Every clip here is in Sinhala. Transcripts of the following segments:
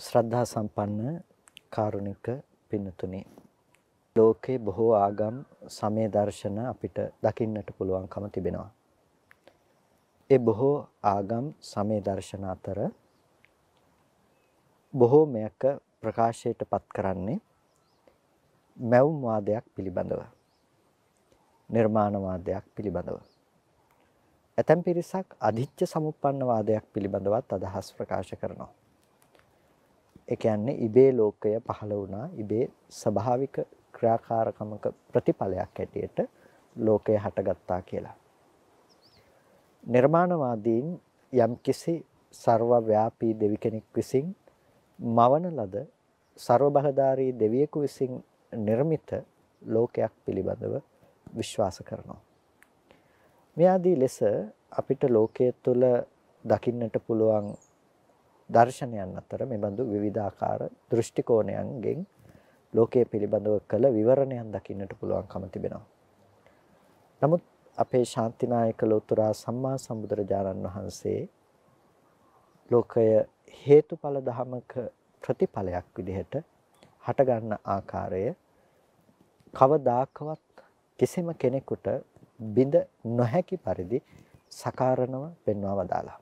ශ්‍රද්ධා සම්පන්න කාරුණික පින්නතුනි ලෝකේ බොහෝ ආගම් සමේ දර්ශන අපිට දකින්නට පුළුවන්කම තිබෙනවා. ඒ බොහෝ ආගම් සමේ දර්ශන අතර බොහෝමයක ප්‍රකාශයට පත් කරන්නේ මැවුම් වාදයක් පිළිබඳව. නිර්මාණවාදයක් පිළිබඳව. ඇතැම් පිරිසක් අධිච්ච සමුප්පන්න වාදයක් පිළිබඳවත් අදහස් ප්‍රකාශ කරනවා. ඒ කියන්නේ ඉබේ ලෝකය පහළ වුණා. ඉබේ ස්වභාවික ක්‍රියාකාරකමක ප්‍රතිඵලයක් ඇටියට ලෝකය හටගත්තා කියලා. නිර්මාණවාදීන් යම්කිසි ਸਰවව්‍යාපී දෙවි කෙනෙක් විසින් මවන ලද ਸਰව බලධාරී දෙවියෙකු විසින් නිර්මිත ලෝකයක් පිළිබඳව විශ්වාස කරනවා. මෙයාදී ලෙස අපිට ලෝකයේ තුල දකින්නට පුළුවන් දර්ශනයන් අතර මේ බඳු විවිධාකාර දෘෂ්ටි කෝණයන්ගෙන් ලෝකයේ පිළිබඳව කළ විවරණයන් දකින්නට පුළුවන්කම තිබෙනවා. නමුත් අපේ ශාන්තිනායක ලෝතුරා සම්මා සම්බුදුරජාණන් වහන්සේ ලෝකය හේතුඵල ධමක ප්‍රතිඵලයක් විදිහට හටගන්න ආකාරය කවදාකවත් කිසිම කෙනෙකුට බිඳ නොහැකි පරිදි සකාරණව පෙන්වා වදාලා.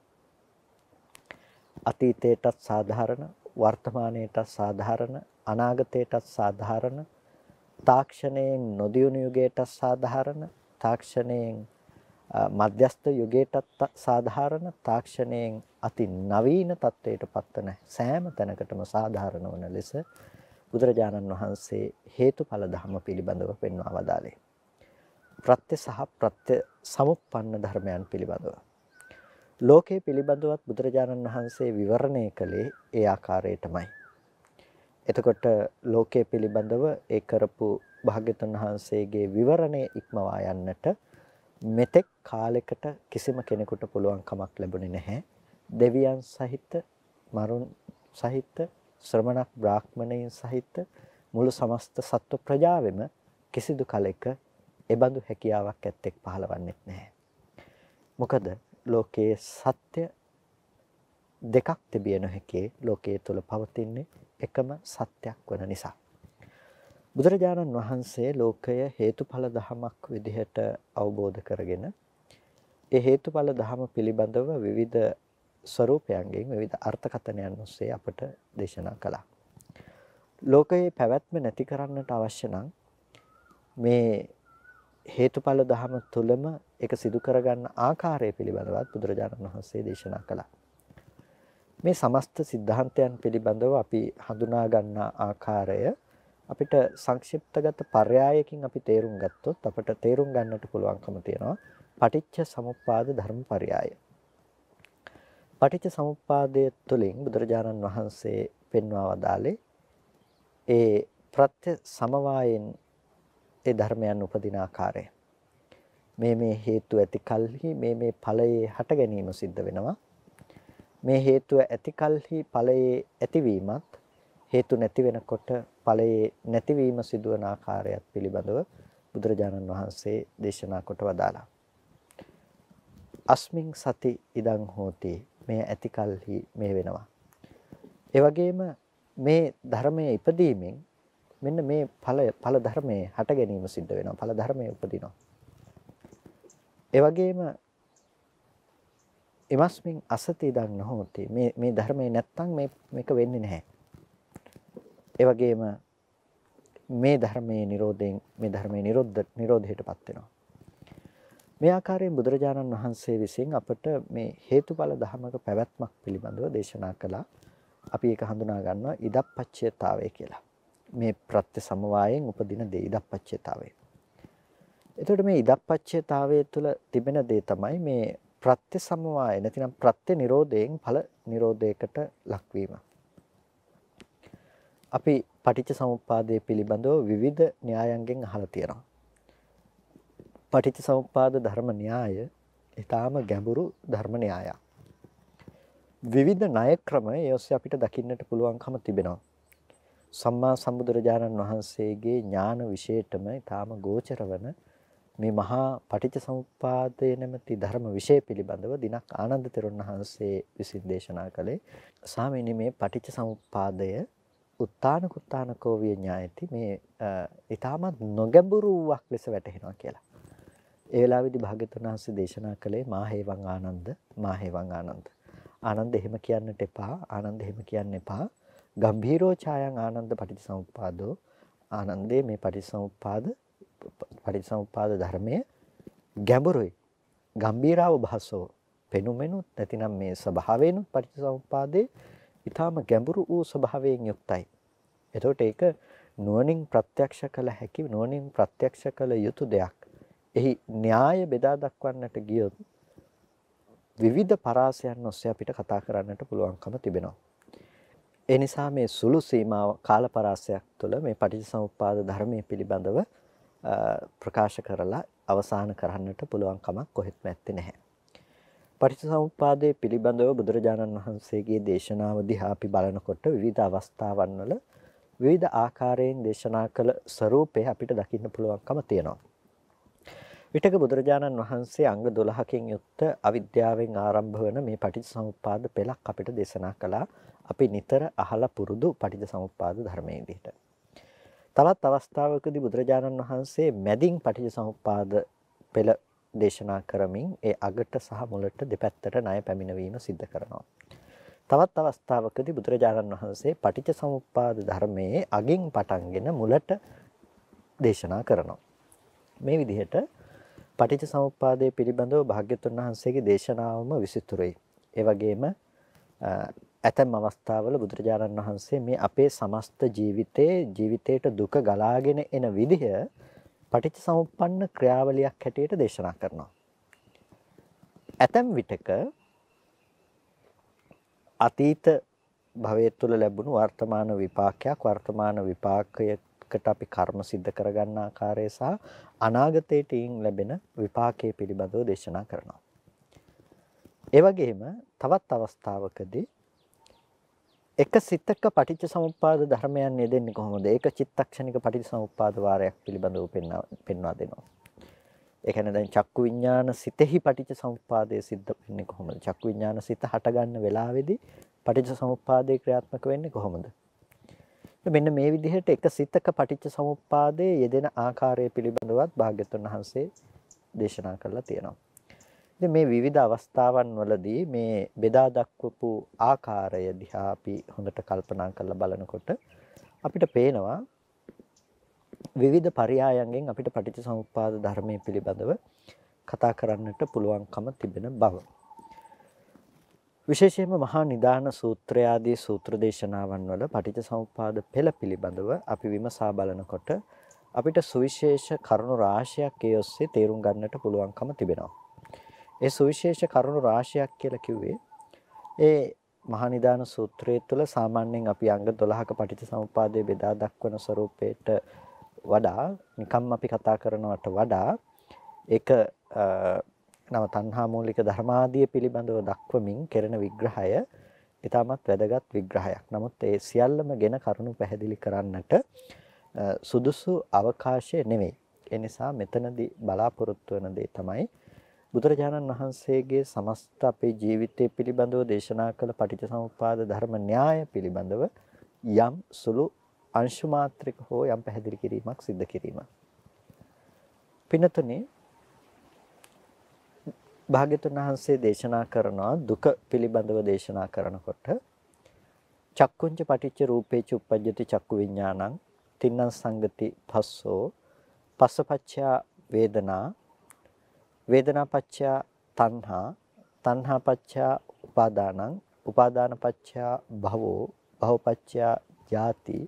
අතීතයටත් සාධාරණ වර්තමානයටත් සාධාරණ අනාගතයටත් සාධාරණ තාක්ෂණයෙන් නොදියුණු යුගයටත් සාධාරණ තාක්ෂණයෙන් මධ්‍යස්ත යුගයටත් සාධාරණ තාක්ෂණයෙන් අති නවීන තත්ත්වයට පත්වන සෑම තැනකටම සාධාරණ වන ලෙස බුදුරජාණන් වහන්සේ හේතුඵල ධම පිළිබඳව පෙන්වා වදාළේ. ප්‍රත්‍ය සහ ප්‍රත්‍ය සමුප්පන්න ධර්මයන් පිළිබඳව. ලෝකයේ පිළිබඳවත් බුදුරජාණන් වහන්සේ විවරණය කළේ ඒ ආකාරයටමයි. එතකොට ලෝකයේ පිළිබඳව ඒ කරපු භාග්‍යතුන් වහන්සේගේ විවරණය ඉක්මවා යන්නට මෙතෙක් කාලයකට කිසිම කෙනෙකුට පුළුවන් කමක් ලැබුණේ නැහැ. දෙවියන් සහිත, මරුන් සහිත, ශ්‍රමණක් බ්‍රාහ්මණයින් සහිත මුළු සමස්ත සත්ව ප්‍රජාවෙම කිසිදු කලෙක එබඳු හැකියාවක් ඇත්තෙක් පහළවන්නේත් නැහැ. මොකද ලෝකයේ සත්‍ය දෙකක් තිබිය නොහැකේ ලෝකයේ තුල පවතින්නේ එකම සත්‍යක් වන නිසා. බුදුරජාණන් වහන්සේ ලෝකය හේතුඵල ධමයක් විදිහට අවබෝධ කරගෙන ඒ හේතුඵල ධම පිළිබඳව විවිධ ස්වરૂපයන්ගෙන් විවිධ අර්ථකථනයන් ඔස්සේ අපට දේශනා කළා. ලෝකයේ පැවැත්ම නැති කරන්නට අවශ්‍ය නම් මේ හේතුඵල ධහම තුලම ඒක සිදු කරගන්න ආකාරය පිළිබඳවත් බුදුරජාණන් වහන්සේ දේශනා කළා. මේ සමස්ත સિદ્ધාන්තයන් පිළිබඳව අපි හඳුනා ගන්න ආකාරය අපිට සංක්ෂිප්තගත පర్యాయකින් අපි තේරුම් ගත්තොත් අපට තේරුම් ගන්නට පුළුවන්කම තියෙනවා. පටිච්ච සමුප්පාද ධර්ම පర్యాయ. පටිච්ච සමුප්පාදයේ තුලින් බුදුරජාණන් වහන්සේ පෙන්වා වදාලේ ඒ ප්‍රත්‍ය සමவாயෙන් ඒ ධර්මයන් උපදින ආකාරය. මේ මේ හේතු ඇති කල්හි මේ මේ ඵලයේ හට ගැනීම සිද්ධ වෙනවා. මේ හේතුව ඇති කල්හි ඵලයේ ඇතිවීමත් හේතු නැති වෙනකොට ඵලයේ නැතිවීම සිදුවන ආකාරයත් පිළිබඳව බුදුරජාණන් වහන්සේ දේශනා කොට වදාළා. අස්මින් සති ඉදං හෝති මේ ඇති කල්හි මේ වෙනවා. ඒ වගේම මේ ධර්මයේ ඉපදීමෙන් මෙන්න මේ ඵල ඵල ධර්මයේ හට ගැනීම සිද්ධ වෙනවා. ඵල ධර්මයේ උපදිනවා. ඒ වගේම එමස්මින් අසති ඉඳන් නොහොති. මේ මේ ධර්මයේ නැත්තම් මේ මේක වෙන්නේ නැහැ. ඒ වගේම මේ ධර්මයේ Nirodhen මේ ධර්මයේ Nirodha Nirodheටපත් වෙනවා. මේ ආකාරයෙන් බුදුරජාණන් වහන්සේ විසින් අපට මේ හේතුඵල ධමක පැවැත්මක් පිළිබඳව දේශනා කළා. අපි ඒක හඳුනා ගන්නවා ඉදප්පච්චයතාවය කියලා. මේ ප්‍රත්‍ය සමவாயෙන් උපදින දේ ඉදප්පච්චේතාවය. එතකොට මේ ඉදප්පච්චේතාවය තුළ තිබෙන දේ තමයි මේ ප්‍රත්‍ය සමவாய නැතිනම් ප්‍රත්‍ය නිරෝධයෙන් ඵල නිරෝධයකට ලක්වීම. අපි පටිච්ච සමුප්පාදයේ පිළිබඳව විවිධ න්‍යායන්ගෙන් අහලා තියෙනවා. පටිච්ච සමුප්පාද ධර්ම න්‍යාය ඊටාම ගැඹුරු ධර්ම න්‍යායක්. විවිධ ණය ක්‍රම ඒ ඔස්සේ අපිට දකින්නට පුළුවන්කම තිබෙනවා. සම්මා සම්බුදුරජාණන් වහන්සේගේ ඥාන විශේෂටම ඊටාම ගෝචර වන මේ මහා පටිච්චසමුප්පාදය නැමැති ධර්ම વિષය පිළිබඳව දිනක් ආනන්ද තෙරුන් වහන්සේ විසින් දේශනා කළේ සාමීනි මේ පටිච්චසමුප්පාදය උත්තාන කුත්තාන කෝවිය ඥායති මේ ඊටමත් නොගැඹුරුවක් ලෙස වැටහෙනවා කියලා. ඒ වෙලාවේදී භාග්‍යතුන් වහන්සේ දේශනා කළේ මාහේවං ආනන්ද මාහේවං ආනන්ද. ආනන්ද එහෙම කියන්නට එපා ආනන්ද එහෙම කියන්න එපා ගම්භීරෝ ඡායං ආනන්ද පටිච්චසමුප්පාදෝ ආනන්දේ මේ පටිච්චසමුප්පාද පටිච්චසමුප්පාද ධර්මය ගැඹුරුයි. ගම්භීරාව භාසෝ පෙනුමෙනුත් නැතිනම් මේ ස්වභාවයෙන්ුත් පටිච්චසමුප්පාදේ ඊටාම ගැඹුරු වූ ස්වභාවයෙන් යුක්තයි. එතකොට ඒක නුවණින් ප්‍රත්‍යක්ෂ කළ හැකි නුවණින් ප්‍රත්‍යක්ෂ කළ යුතු දෙයක්. එහි න්‍යාය බෙදා දක්වන්නට ගියොත් විවිධ පරාසයන් ඔස්සේ අපිට කතා කරන්නට පුළුවන්කම තිබෙනවා. ඒ නිසා මේ සුළු සීමාව කාලපරාසයක් තුළ මේ පටිච්චසමුප්පාද ධර්මයේ පිළිබඳව ප්‍රකාශ කරලා අවසන් කරන්නට පුළුවන් කමක් කොහෙත්ම නැත්තේ නැහැ. පටිච්චසමුප්පාදයේ පිළිබඳව බුදුරජාණන් වහන්සේගේ දේශනාව දිහා අපි බලනකොට විවිධ අවස්ථාවන් වල විවිධ ආකාරයෙන් දේශනා කළ ස්වરૂපය අපිට දකින්න පුළුවන්කම තියෙනවා. විටක බුදුරජාණන් වහන්සේ අංග 12කින් යුක්ත අවිද්‍යාවෙන් ආරම්භ වන මේ පටිච්චසමුප්පාද පෙළක් අපිට දේශනා කළා. අපි නිතර අහලා පුරුදු පටිච්චසමුප්පාද ධර්මයේ විදිහට. තවත් අවස්ථාවකදී බුදුරජාණන් වහන්සේ මැදින් පටිච්චසමුප්පාද පෙළ දේශනා කරමින් ඒ අගට සහ මුලට දෙපැත්තට ණය පැමිණවීම සිද්ධ කරනවා. තවත් අවස්ථාවකදී බුදුරජාණන් වහන්සේ පටිච්ච සමුප්පාද ධර්මයේ අගින් පටන්ගෙන මුලට දේශනා කරනවා. මේ විදිහට පටිච්ච සමුප්පාදයේ පිළිබඳව භාග්‍යතුන් වහන්සේගේ දේශනාවම විසිතුරුයි. ඒ වගේම ඇතැම් අවස්ථාවල බුදුරජාණන් වහන්සේ මේ අපේ සමස්ත ජීවිතයේ ජීවිතයට දුක ගලාගෙන එන විදිහ පටිච්චසමුප්පන්න ක්‍රියාවලියක් හැටියට දේශනා කරනවා. ඇතැම් විටක අතීත භවය තුළ ලැබුණු වර්තමාන විපාකයක් වර්තමාන විපාකයකට අපි කර්ම સિદ્ધ කරගන්න ආකාරය සහ අනාගතයට ලැබෙන විපාකයේ පිළිබඳව දේශනා කරනවා. ඒ වගේම තවත් අවස්ථාවකදී එක සිතක පටිච්ච සමුප්පාද ධර්මයන් යෙදෙන්නේ කොහොමද? ඒක චිත්තක්ෂණික පටිච්ච සමුප්පාද වාරයක් පිළිබඳව පෙන්වා දෙනවා. ඒ කියන්නේ දැන් චක්කු විඥාන සිතෙහි පටිච්ච සමුප්පාදය සිද්ධ වෙන්නේ කොහොමද? චක්කු විඥාන සිත හට ගන්න වෙලාවේදී පටිච්ච සමුප්පාදේ ක්‍රියාත්මක වෙන්නේ කොහොමද? මෙන්න මේ විදිහට එක සිතක පටිච්ච සමුප්පාදයේ යෙදෙන ආකාරය පිළිබඳවත් භාග්‍යතුන් වහන්සේ දේශනා කරලා තියෙනවා. ඉතින් මේ විවිධ අවස්ථාවන් වලදී මේ බෙදා දක්වපු ආකාරය දිහා අපි හොඳට කල්පනා කරලා බලනකොට අපිට පේනවා විවිධ පරයයන්ගෙන් අපිට පටිච්චසමුප්පාද ධර්මයේ පිළිබඳව කතා කරන්නට පුළුවන්කම තිබෙන බව. විශේෂයෙන්ම මහා නිදාන සූත්‍රය ආදී සූත්‍ර දේශනාවන් වල පටිච්චසමුප්පාද පෙළ පිළිබඳව අපි විමසා බලනකොට අපිට සුවිශේෂ කරුණු රාශියක් ඒ ඔස්සේ තේරුම් ගන්නට පුළුවන්කම තිබෙනවා. ඒ සුවිශේෂ කරුණු රාශියක් කියලා කිව්වේ ඒ මහනිදාන සූත්‍රයේ තුල සාමාන්‍යයෙන් අපි අංග 12ක පටිච්චසමුප්පාදයේ බෙදා දක්වන ස්වરૂපයට වඩා නිකම් අපි කතා කරනවට වඩා ඒක නව තණ්හා මූලික ධර්මාදී පිළිබඳව දක්වමින් කරන විග්‍රහය ඊටමත් වැදගත් විග්‍රහයක්. නමුත් ඒ සියල්ලම ගැන කරුණු පැහැදිලි කරන්නට සුදුසු අවකාශය නෙවෙයි. ඒ නිසා මෙතනදී බලාපොරොත්තු වෙන දේ තමයි බුදුරජාණන් වහන්සේගේ සමස්ත අපේ ජීවිතය පිළිබඳව දේශනා කළ පටිච්චසමුප්පාද ධර්ම න්‍යාය පිළිබඳව යම් සුළු අංශ මාත්‍රික හෝ යම් පැහැදිලි කිරීමක් සිද්ධ කිරීම. පිනතුනේ භාග්‍යතුන් වහන්සේ දේශනා කරනවා දුක පිළිබඳව දේශනා කරනකොට චක්කුංච පටිච්ච රූපේච උප්පජ්ජති චක්කු විඥානං තින්නං සංගති පස්සෝ පස්සපච්චා වේදනා වේදනාපච්චය තණ්හා තණ්හාපච්චය උපාදානං උපාදානපච්චය භවෝ භවපච්චය ජාති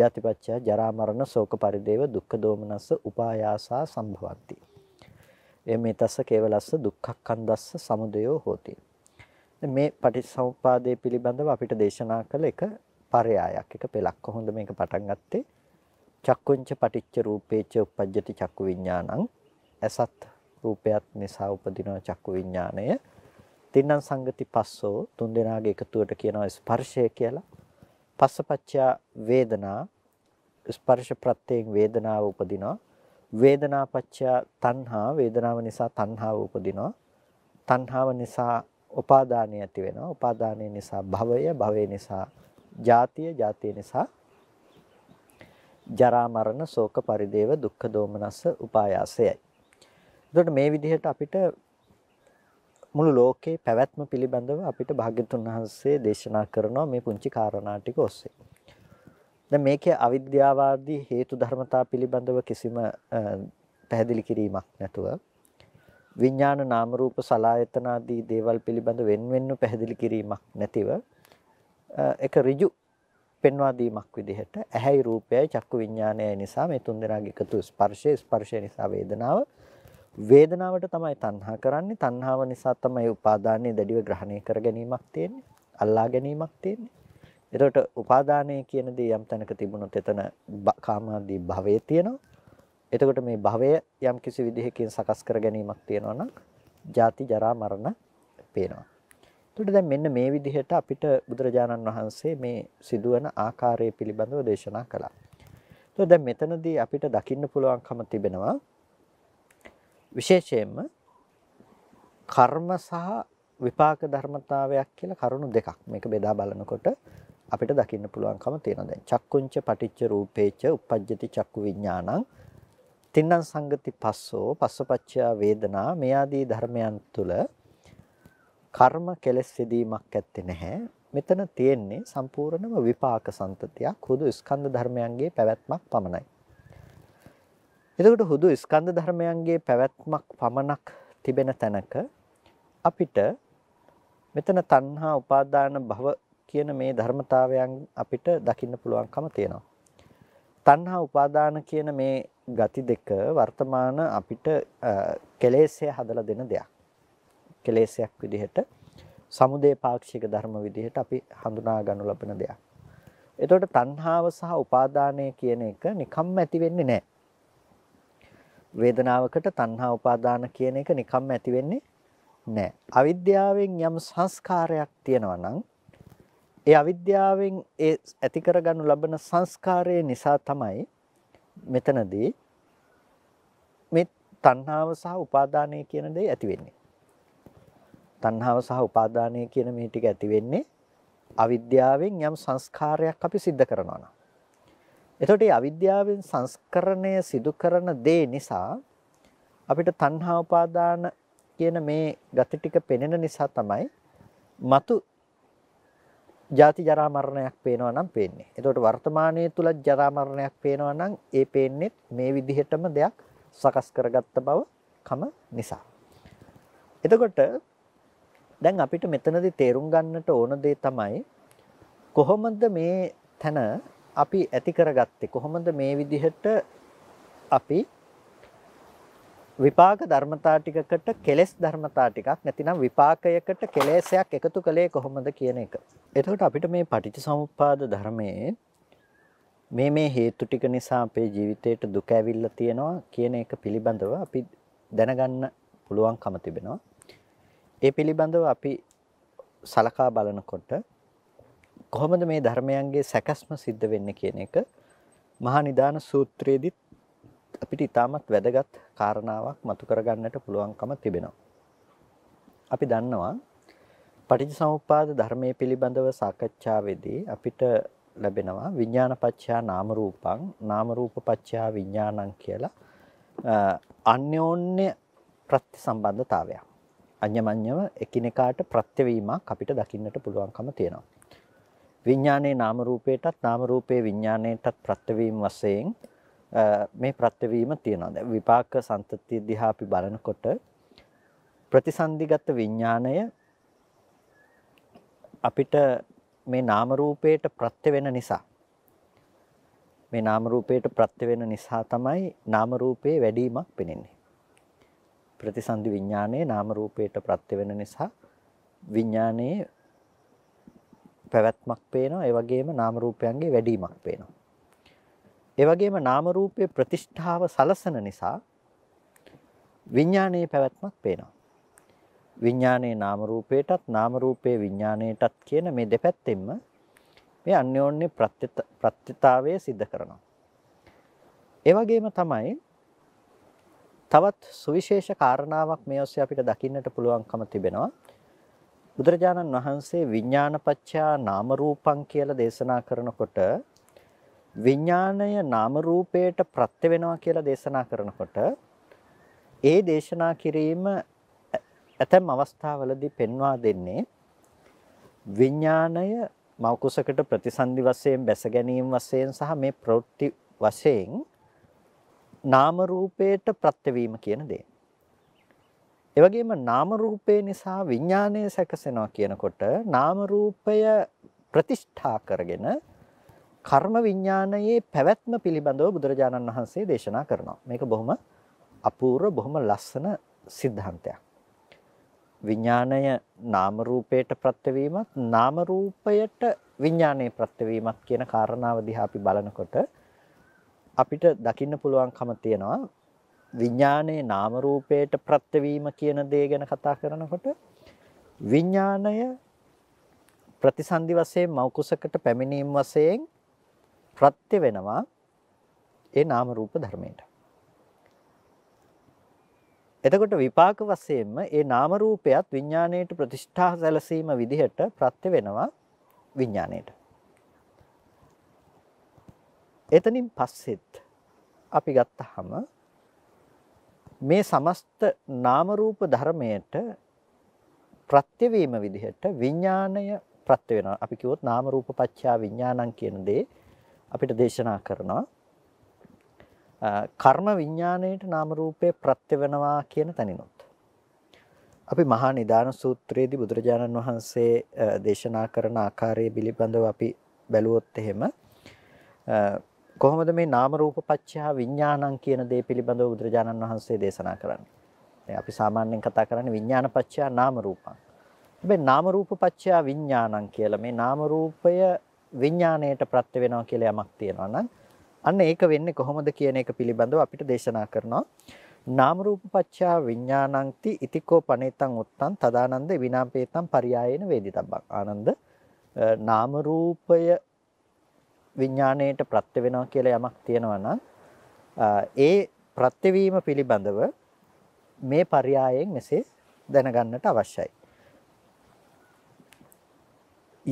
ජාතිපච්චය ජරා මරණ ශෝක පරිදේව දුක්ඛ දෝමනස්ස උපායාසා සම්භවಂತಿ එමෙතස්ස කේවලස්ස දුක්ඛක්ඛන්දස්ස සමුදයෝ හෝති මේ පටිච්චසමුප්පාදයේ පිළිබඳව අපිට දේශනා කළ එක පරයායක් එක පෙළක් කොහොමද මේක පටන් ගත්තේ චක්කුංච පටිච්ච රූපේච උපජ්ජති චක්කු විඥානං ඇසත් රූපයත් නිසා උපදින චක්කු විඥාණය තින්නම් සංගති පස්සෝ තුන් දෙනාගේ එකතුවට කියනවා ස්පර්ශය කියලා පස්සපච්චා වේදනා ස්පර්ශ ප්‍රත්‍යයෙන් වේදනාව උපදිනවා වේදනාපච්චා තණ්හා වේදනාව නිසා තණ්හාව උපදිනවා තණ්හාව නිසා උපාදානය ඇති වෙනවා උපාදානය නිසා භවය භවය නිසා ජාතිය ජාතිය නිසා ජරා මරණ ශෝක පරිදේව දුක්ඛ දෝමනස්ස උපායාසයයි එතකොට මේ විදිහට අපිට මුළු ලෝකේ පැවැත්ම පිළිබඳව අපිට භාග්‍යතුන් වහන්සේ දේශනා කරනවා මේ පුංචි කාරණා ටික ඔස්සේ. දැන් මේකේ අවිද්‍යාවාදී හේතු ධර්මතා පිළිබඳව කිසිම පැහැදිලි කිරීමක් නැතුව විඥාන නාම රූප සලායතන ආදී දේවල් පිළිබඳ වෙන වෙනම පැහැදිලි කිරීමක් නැතිව ඒක ඍජු පෙන්වා දීමක් විදිහට ඇහැයි රූපයයි චක්කු විඥානයයි නිසා මේ තුන් දෙනාගේ එකතු ස්පර්ශය ස්පර්ශය නිසා වේදනාව වේදනාවට තමයි තණ්හා කරන්නේ. තණ්හාව නිසා තමයි උපාදානයේ දැඩිව ග්‍රහණය කර ගැනීමක් තියෙන්නේ. අල්ලා ගැනීමක් තියෙන්නේ. එතකොට උපාදානය කියන දේ යම් තැනක තිබුණොත් එතන කාමාදී භවයේ තියෙනවා. එතකොට මේ භවය යම් කිසි විදිහකින් සකස් කර ගැනීමක් තියෙනවා නම් ජාති ජරා මරණ පේනවා. එතකොට දැන් මෙන්න මේ විදිහට අපිට බුදුරජාණන් වහන්සේ මේ සිදුවන ආකාරය පිළිබඳව දේශනා කළා. එතකොට දැන් මෙතනදී අපිට දකින්න පුළුවන්කම තිබෙනවා විශේෂයෙන්ම කර්ම සහ විපාක ධර්මතාවයක් කියලා කරුණු දෙකක් මේක බෙදා බලනකොට අපිට දකින්න පුළුවන්කම තියෙනවා දැන් චක්කුංච පටිච්ච රූපේච uppajjati චක්කු විඥානං තින්නම් සංගති පස්සෝ පස්සපච්චයා වේදනා මේ ආදී ධර්මයන් තුල කර්ම කෙලෙස් සිදීමක් ඇත්තේ නැහැ මෙතන තියෙන්නේ සම්පූර්ණම විපාක සම්තතියක් හුදු ස්කන්ධ ධර්මයන්ගේ පැවැත්මක් පමණයි එතකොට හුදු ස්කන්ධ ධර්මයන්ගේ පැවැත්මක් පමණක් තිබෙන තැනක අපිට මෙතන තණ්හා උපාදාන භව කියන මේ ධර්මතාවයන් අපිට දකින්න පුළුවන්කම තියෙනවා. තණ්හා උපාදාන කියන මේ ගති දෙක වර්තමාන අපිට කෙලෙස්ය හදලා දෙන දෙයක්. කෙලෙස්යක් විදිහට සමුදේ පාක්ෂික ධර්ම විදිහට අපි හඳුනා ගන්න ලබන දෙයක්. එතකොට තණ්හාව සහ උපාදානය කියන එක නිකම්ම ඇති වෙන්නේ නැහැ. වේදනාවකට තණ්හා උපාදාන කියන එක නිකම්ම ඇති වෙන්නේ නැහැ. අවිද්‍යාවෙන් යම් සංස්කාරයක් තියෙනවා නම් ඒ අවිද්‍යාවෙන් ඒ ඇති කරගනු ලබන සංස්කාරය නිසා තමයි මෙතනදී මේ තණ්හාව සහ උපාදානය කියන දේ ඇති වෙන්නේ. තණ්හාව සහ උපාදානය කියන මේ ටික ඇති වෙන්නේ අවිද්‍යාවෙන් යම් සංස්කාරයක් අපි සිද්ධ කරනවා නම් එතකොට මේ අවිද්‍යාවෙන් සංස්කරණය සිදු කරන දේ නිසා අපිට තණ්හා උපාදාන කියන මේ ගති ටික පෙනෙන නිසා තමයි మతు ජාති ජරා මරණයක් පේනවා නම් පේන්නේ. එතකොට වර්තමානයේ තුල ජරා මරණයක් පේනවා නම් ඒ පේන්නේ මේ විදිහටම දෙයක් සකස් කරගත්ත බව කම නිසා. එතකොට දැන් අපිට මෙතනදී තේරුම් ගන්නට ඕන දේ තමයි කොහොමද මේ තන අපි ඇති කරගත්තේ කොහොමද මේ විදිහට අපි විපාක ධර්මතා ටිකකට කෙලස් ධර්මතා ටිකක් නැතිනම් විපාකයකට කෙලෙසයක් එකතු කළේ කොහොමද කියන එක. එතකොට අපිට මේ පටිච්චසමුප්පාද ධර්මයේ මේ මේ හේතු ටික නිසා අපේ ජීවිතේට දුක ඇවිල්ලා තියෙනවා කියන එක පිළිබඳව අපි දැනගන්න පුළුවන්කම තිබෙනවා. ඒ පිළිබඳව අපි සලකා බලනකොට කොහොමද මේ ධර්මයන්ගේ සැකස්ම සිද්ධ වෙන්නේ කියන එක මහා නිදාන සූත්‍රයේදීත් අපිට ඉතාමත් වැදගත් කාරණාවක් මතු කරගන්නට පුළුවන්කම තිබෙනවා. අපි දන්නවා පටිච්චසමුප්පාද ධර්මයේ පිළිබඳව සාකච්ඡාවේදී අපිට ලැබෙනවා විඥානපච්චයා නාම රූපං නාම රූපපච්චයා විඥානං කියලා අන්‍යෝන්‍ය ප්‍රතිසම්බන්ධතාවයක්. අඤ්ඤමඤ්ඤව එකිනෙකාට ප්‍රත්‍ය වීමක් අපිට දකින්නට පුළුවන්කම තියෙනවා. විඥානයේ නාම රූපයටත් නාම රූපයේ විඥාණයටත් ප්‍රත්‍යවීම වශයෙන් මේ ප්‍රත්‍යවීම තියෙනවා. දැන් විපාක සම්තතිය දිහා අපි බලනකොට ප්‍රතිසන්දිගත විඥාණය අපිට මේ නාම රූපයට ප්‍රත්‍ය වෙන නිසා මේ නාම රූපයට ප්‍රත්‍ය වෙන නිසා තමයි නාම රූපේ වැඩිමක් පෙනෙන්නේ. ප්‍රතිසන්දි විඥානයේ නාම රූපයට ප්‍රත්‍ය වෙන නිසා විඥානයේ පැවැත්මක් පේනවා ඒ වගේම නාම රූපයන්ගේ වැඩිවීමක් පේනවා ඒ වගේම නාම රූපයේ ප්‍රතිෂ්ඨාව සලසන නිසා විඥානයේ පැවැත්මක් පේනවා විඥානයේ නාම රූපයටත් නාම රූපයේ විඥානයටත් කියන මේ දෙපැත්තෙන්ම මේ අන්‍යෝන්‍ය ප්‍රත්‍යතාවය सिद्ध කරනවා ඒ වගේම තමයි තවත් සුවිශේෂ කාරණාවක් මේ ඔස්සේ අපිට දකින්නට පුළුවන්කම තිබෙනවා බුදුරජාණන් වහන්සේ විඥානපච්චයා නාම රූපං කියලා දේශනා කරනකොට විඥාණය නාම රූපයට ප්‍රත්‍ය වෙනවා කියලා දේශනා කරනකොට ඒ දේශනා කිරීම ඇතැම් අවස්ථාවලදී පෙන්වා දෙන්නේ විඥාණය මෞකුසකට ප්‍රතිසන්දි වශයෙන් බැස ගැනීම වශයෙන් සහ මේ ප්‍රවෘත්ති වශයෙන් නාම රූපයට ප්‍රත්‍ය වීම කියන දේ. ඒ වගේම නාම රූපේ නිසා විඥාණය සැකසෙනවා කියනකොට නාම රූපය ප්‍රතිෂ්ඨා කරගෙන කර්ම විඥානයේ පැවැත්ම පිළිබඳව බුදුරජාණන් වහන්සේ දේශනා කරනවා. මේක බොහොම අපූර්ව බොහොම ලස්සන સિદ્ધාන්තයක්. විඥාණය නාම රූපයට ප්‍රත්‍යවීමත් නාම රූපයට විඥාණය ප්‍රත්‍යවීමත් කියන කාරණාව දිහා අපි බලනකොට අපිට දකින්න පුළුවන්කම තියෙනවා විඥානයේ නාම රූපයට ප්‍රත්‍යවීම කියන දේ ගැන කතා කරනකොට විඥාණය ප්‍රතිසන්දි වශයෙන් මෞකුසකට පැමිණීම වශයෙන් ප්‍රත්‍ය වෙනවා ඒ නාම රූප ධර්මයට. එතකොට විපාක වශයෙන්ම ඒ නාම රූපයත් විඥාණයට ප්‍රතිෂ්ඨා සැලසීම විදිහට ප්‍රත්‍ය වෙනවා විඥාණයට. එතනින් පස්සෙත් අපි ගත්තාම මේ සමස්ත නාම රූප ධර්මයට ප්‍රත්‍ය වීම විදිහට විඥාණය ප්‍රත්‍ය වෙනවා. අපි කිව්වොත් නාම රූප පත්‍යා විඥානං කියන දේ අපිට දේශනා කරනවා. කර්ම විඥාණයට නාම රූපේ ප්‍රත්‍ය වෙනවා කියන තැනිනුත්. අපි මහා නිදාන සූත්‍රයේදී බුදුරජාණන් වහන්සේ දේශනා කරන ආකාරය පිළිබඳව අපි බැලුවොත් එහෙම කොහොමද මේ නාම රූප පත්‍යා විඥානං කියන දේ පිළිබඳව බුදුරජාණන් වහන්සේ දේශනා කරන්නේ. දැන් අපි සාමාන්‍යයෙන් කතා කරන්නේ විඥාන පත්‍යා නාම රූපං. හැබැයි නාම රූප පත්‍යා විඥානං කියලා මේ නාම රූපය විඥාණයට ප්‍රත්‍ය වෙනවා කියලා යමක් තියෙනවා නම් අන්න ඒක වෙන්නේ කොහොමද කියන එක පිළිබඳව අපිට දේශනා කරනවා. නාම රූප පත්‍යා විඥානංති ඉතිකෝ පනේතං උත්තං තදානන්ද විනාපේතං පරියායේන වේදිතබ්බං. ආනන්ද නාම රූපය විඥාණයට ප්‍රත්‍ය වෙනවා කියලා යමක් තියෙනවා නම් ඒ ප්‍රත්‍යවීම පිළිබඳව මේ පරයයෙන් මෙසේ දැනගන්නට අවශ්‍යයි.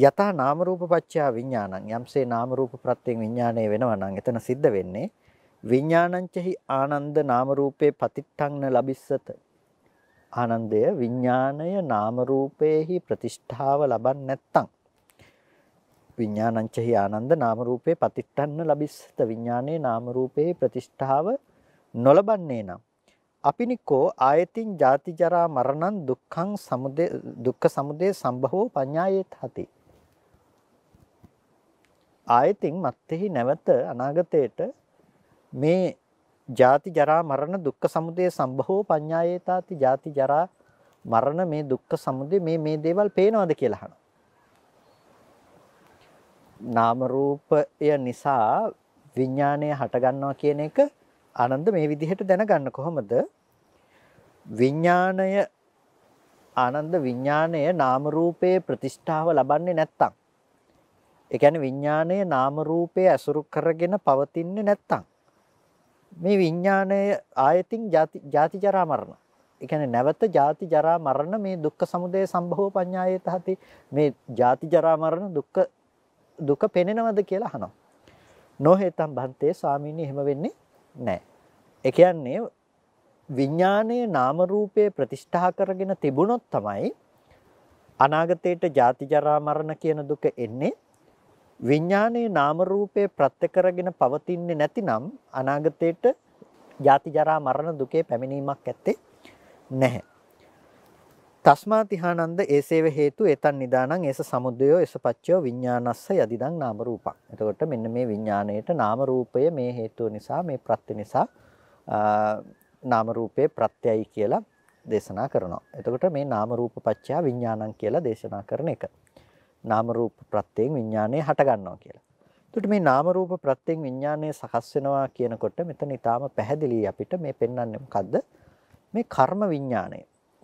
යතා නාම රූප පත්‍ය විඥානං යම්සේ නාම රූප ප්‍රත්‍යයෙන් විඥාණය වෙනවා නම් එතන සිද්ධ වෙන්නේ විඥානංචහි ආනන්ද නාම රූපේ පතිට්ඨංන ලබිස්සත ආනන්දය විඥාණය නාම රූපේහි ප්‍රතිෂ්ඨාව ලබන්නේ නැත්තම් විඥානංචහි ආනන්ද නාම රූපේ පතිට්ඨන්න ලබිස්ත විඥානයේ නාම රූපේ ප්‍රතිෂ්ඨාව නොලබන්නේ නම් අපිනිකෝ ආයතින් ජාති ජරා මරණං දුක්ඛං සමුදය දුක්ඛ සමුදය සම්භවෝ පඤ්ඤායේත් හති ආයතින් මත්තේහි නැවත අනාගතයට මේ ජාති ජරා මරණ දුක්ඛ සමුදය සම්භවෝ පඤ්ඤායේතාති ජාති ජරා මරණ මේ දුක්ඛ සමුදය මේ මේ දේවල් පේනවද කියලා අහනවා නාම රූපය නිසා විඥාණය හටගන්නවා කියන එක ආනන්ද මේ විදිහට දැනගන්න කොහොමද විඥාණය ආනන්ද විඥාණය නාම රූපයේ ප්‍රතිෂ්ඨාව ලබන්නේ නැත්තම් ඒ කියන්නේ විඥාණය නාම රූපයේ ඇසුරු කරගෙන පවතින්නේ නැත්තම් මේ විඥාණය ආයතින් ජාති ජරා මරණ ඒ කියන්නේ නැවත ජාති ජරා මරණ මේ දුක්ඛ සමුදය සම්භව පඤ්ඤායතහති මේ ජාති ජරා මරණ දුක්ඛ දුක පෙනෙනවද කියලා අහනවා. නොහෙතම් බන්තේ ස්වාමීන් එහෙම වෙන්නේ නැහැ. ඒ කියන්නේ විඥානයේ නාම රූපයේ ප්‍රතිෂ්ඨා කරගෙන තිබුණොත් තමයි අනාගතයේට ජාති ජරා මරණ කියන දුක එන්නේ. විඥානයේ නාම රූපයේ ප්‍රත්‍ය කරගෙන පවතින්නේ නැතිනම් අනාගතයේට ජාති ජරා මරණ දුකේ පැමිණීමක් ඇත්තේ නැහැ. තස්මාතිහානන්ද ඒසේව හේතු එතන් නිදානං ඒස සමුද්දයෝ ඒස පච්චයෝ විඥානස්ස යදිදං නාම රූපං. එතකොට මෙන්න මේ විඥාණයට නාම රූපය මේ හේතුව නිසා මේ ප්‍රත්‍ය නිසා නාම රූපේ ප්‍රත්‍යයයි කියලා දේශනා කරනවා. එතකොට මේ නාම රූප පත්‍ය විඥානං කියලා දේශනා කරන එක. නාම රූප ප්‍රත්‍යයෙන් විඥානය හට ගන්නවා කියලා. එතකොට මේ නාම රූප ප්‍රත්‍යයෙන් විඥානය සකස් වෙනවා කියනකොට මෙතන ඊටාම පැහැදිලි අපිට මේ පෙන්වන්නේ මොකද්ද? මේ කර්ම විඥානය.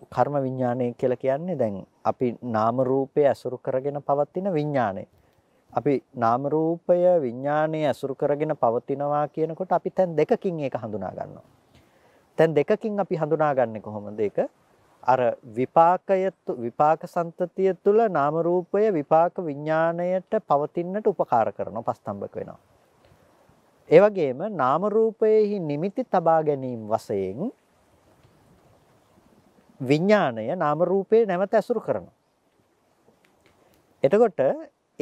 කර්ම විඥානය කියලා කියන්නේ දැන් අපි නාම රූපය අසුරු කරගෙන පවතින විඥානය. අපි නාම රූපය විඥානය අසුරු කරගෙන පවතිනවා කියනකොට අපි දැන් දෙකකින් ඒක හඳුනා ගන්නවා. දැන් දෙකකින් අපි හඳුනාගන්නේ කොහොමද ඒක? අර විපාකය විපාක සම්තතිය තුල නාම රූපය විපාක විඥාණයට පවතින්නට උපකාර කරනවා පස්තම්බක වෙනවා. ඒ වගේම නාම රූපයේහි නිමිති තබා ගැනීම වශයෙන් විඥාණය නාම රූපේ නැවත ඇසුරු කරනවා. එතකොට